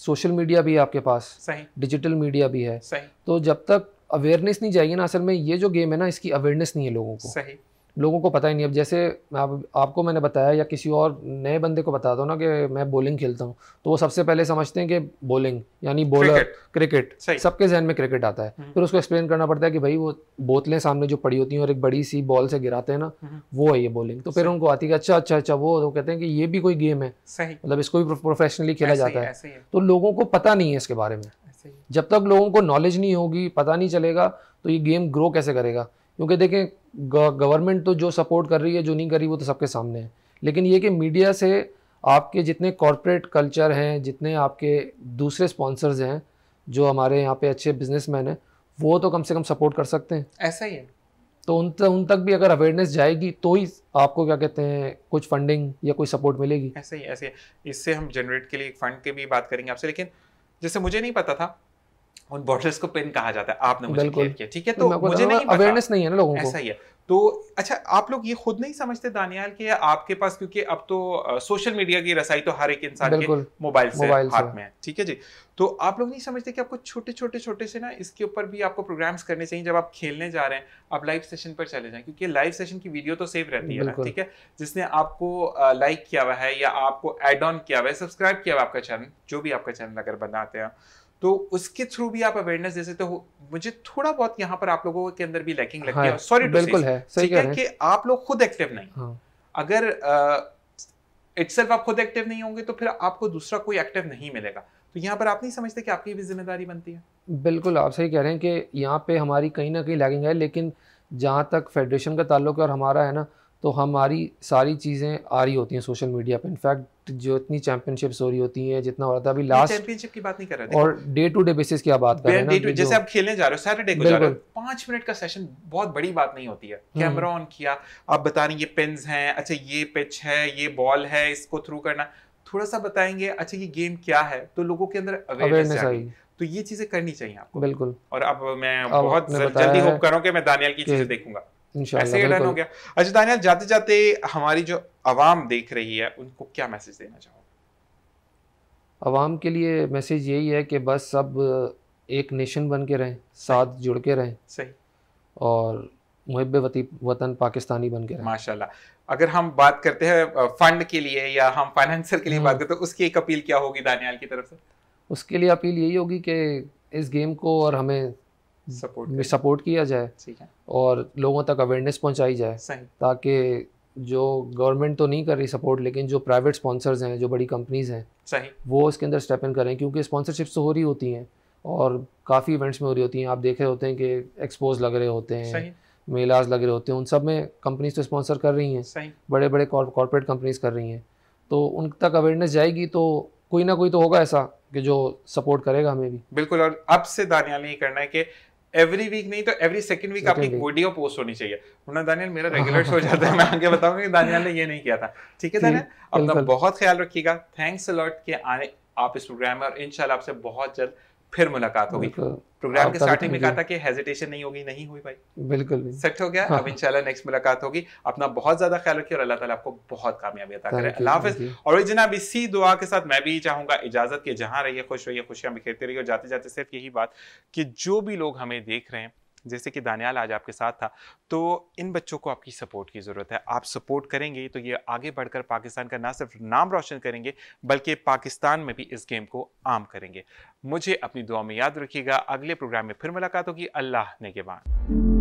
सोशल मीडिया भी है आपके पास सही डिजिटल मीडिया भी है सही तो जब तक अवेयरनेस नहीं जाएगी ना असल में ये जो गेम है ना इसकी अवेयरनेस नहीं है लोगों को सही लोगों को पता ही नहीं अब जैसे आप, आपको मैंने बताया या किसी और नए बंदे को बता दो ना कि मैं बॉलिंग खेलता हूँ तो वो सबसे पहले समझते हैं कि बॉलिंग यानी बॉलर क्रिकेट सबके जहन में क्रिकेट आता है हम्म। फिर उसको एक्सप्लेन करना पड़ता है कि भाई वो बोतलें सामने जो पड़ी होती हैं और एक बड़ी सी बॉल से गिराते हैं ना हम्म। वो है ये बॉलिंग तो फिर उनको आती है अच्छा अच्छा अच्छा वो तो कहते हैं कि ये भी कोई गेम है मतलब इसको भी प्रोफेशनली खेला जाता है तो लोगों को पता नहीं है इसके बारे में जब तक लोगों को नॉलेज नहीं होगी पता नहीं चलेगा तो ये गेम ग्रो कैसे करेगा क्योंकि देखें गवर्नमेंट तो जो सपोर्ट कर रही है जो नहीं कर रही वो तो सबके सामने है लेकिन ये कि मीडिया से आपके जितने कॉरपोरेट कल्चर हैं जितने आपके दूसरे स्पॉन्सर्स हैं जो हमारे यहाँ पे अच्छे बिजनेस हैं वो तो कम से कम सपोर्ट कर सकते हैं ऐसा ही है तो उन तक उन तक भी अगर अवेयरनेस जाएगी तो ही आपको क्या कहते हैं कुछ फंडिंग या कोई सपोर्ट मिलेगी ऐसे ही ऐसे इससे हम जनरेट के लिए एक फंड की भी बात करेंगे आपसे लेकिन जैसे मुझे नहीं पता था उन बॉटल्स को पिन कहा जाता है आपने मुझे क्लियर किया ठीक है तो, तो मुझे नहीं अवेयरनेस नहीं है ना लोगों को ऐसा ही है तो अच्छा आप लोग ये खुद नहीं समझते दानियाल के आपके पास क्योंकि अब तो सोशल मीडिया की रसाई तो हर एक इंसान के मोबाइल से हाथ में है ठीक है जी तो आप लोग नहीं समझते कि आपको छोटे छोटे छोटे से ना इसके ऊपर भी आपको प्रोग्राम्स करने चाहिए जब आप खेलने जा रहे हैं आप लाइव सेशन पर चले जाएं क्योंकि लाइव सेशन की वीडियो तो सेव रहती है ना ठीक है जिसने आपको लाइक किया हुआ है या आपको एड ऑन किया हुआ है सब्सक्राइब किया हुआ आपका चैनल जो भी आपका चैनल अगर बनाते हैं तो उसके थ्रू भी आप अवेयरनेस दे सकते हो मुझे थोड़ा बहुत यहाँ पर आप लोगों के अंदर भी लैकिंग लगती है सॉरी हाँ, बिल्कुल है सही है कि आप लोग खुद एक्टिव नहीं हाँ। अगर अगर सेल्फ आप खुद एक्टिव नहीं होंगे तो फिर आपको दूसरा कोई एक्टिव नहीं मिलेगा तो यहाँ पर आप नहीं समझते कि आपकी भी जिम्मेदारी बनती है बिल्कुल आप सही कह रहे हैं कि यहाँ पे हमारी कहीं ना कहीं लैगिंग है लेकिन जहाँ तक फेडरेशन का ताल्लुक है और हमारा है ना तो हमारी सारी चीज़ें आ रही होती हैं सोशल मीडिया पर इनफैक्ट जो इतनी चैंपियनशिप हो रही होती है जितना हो रहा था अभी लास्ट चैंपियनशिप की बात नहीं कर रहे और डे टू डे बेसिस की बात कर रहे हैं जैसे आप खेलने जा रहे हो सैटरडे को जा रहे हो पांच मिनट का सेशन बहुत बड़ी बात नहीं होती है कैमरा हम्म। ऑन किया आप बता रहे ये पिंस हैं अच्छा ये पिच है ये बॉल है इसको थ्रू करना थोड़ा सा बताएंगे अच्छा ये गेम क्या है तो लोगों के अंदर अवेयरनेस आएगी तो ये चीजें करनी चाहिए आपको बिल्कुल और अब मैं बहुत जल्दी होप कर रहा हूँ कि मैं दानियल की चीजें देखूंगा ऐसे ही डन हो गया अच्छा दानियाल जाते जाते हमारी जो आवाम देख रही है उनको क्या मैसेज देना चाहोगे आवाम के लिए मैसेज यही है कि बस सब एक नेशन बन के रहें साथ जुड़ के रहें सही और मुहब वती वतन पाकिस्तानी बन के रहें माशाल्लाह अगर हम बात करते हैं फंड के लिए या हम फाइनेंसर के लिए बात हम्म। करते हैं उसकी एक अपील क्या होगी दानियाल की तरफ से उसके लिए अपील यही होगी कि इस गेम को और हमें सपोर्ट सपोर्ट किया जाए और लोगों तक अवेयरनेस पहुंचाई जाए ताकि जो गवर्नमेंट तो नहीं कर रही सपोर्ट लेकिन जो प्राइवेट स्पॉन्सर्स हैं जो बड़ी कंपनीज हैं सही वो इसके अंदर स्टेप इन करें क्योंकि स्पॉन्सरशिप्स तो हो रही होती हैं और काफ़ी इवेंट्स में हो रही होती हैं आप देख रहे होते हैं कि एक्सपोज लग रहे होते हैं मेलाज लग रहे होते हैं उन सब में कंपनीज तो स्पॉन्सर कर रही हैं बड़े बड़े कॉरपोरेट कंपनीज कर रही हैं तो उन तक अवेयरनेस जाएगी तो कोई ना कोई तो होगा ऐसा कि जो सपोर्ट करेगा हमें भी बिल्कुल और अब से दानियाल ने करना है कि एवरी वीक नहीं तो एवरी सेकंड वीक आपकी वीडियो पोस्ट होनी चाहिए वरना दानियल मेरा रेगुलर शो जाता है मैं आगे बताऊंगा कि दानियल ने ये नहीं किया था ठीक है दानियल अपना बहुत ख्याल रखिएगा थैंक्स लॉट के आने आप इस प्रोग्राम में और इनशाला आपसे बहुत जल्द फिर मुलाकात होगी प्रोग्राम के स्टार्टिंग तो में कहा था कि हेजिटेशन नहीं होगी नहीं हुई भाई बिल्कुल सेट हो गया अब हाँ। इंशाल्लाह नेक्स्ट मुलाकात होगी अपना बहुत ज्यादा ख्याल रखिए और अल्लाह ताला आपको बहुत कामयाबी अता करे अल्लाह हाफिज और जनाब इसी दुआ के साथ मैं भी चाहूंगा इजाजत के जहाँ रहिए खुश रहिए खुशियां बिखेरते रहिए और जाते जाते सिर्फ यही बात कि जो भी लोग हमें देख रहे हैं जैसे कि दानियाल आज आपके साथ था तो इन बच्चों को आपकी सपोर्ट की ज़रूरत है आप सपोर्ट करेंगे तो ये आगे बढ़कर पाकिस्तान का ना सिर्फ नाम रोशन करेंगे बल्कि पाकिस्तान में भी इस गेम को आम करेंगे मुझे अपनी दुआ में याद रखिएगा अगले प्रोग्राम में फिर मुलाकात होगी अल्लाह ने के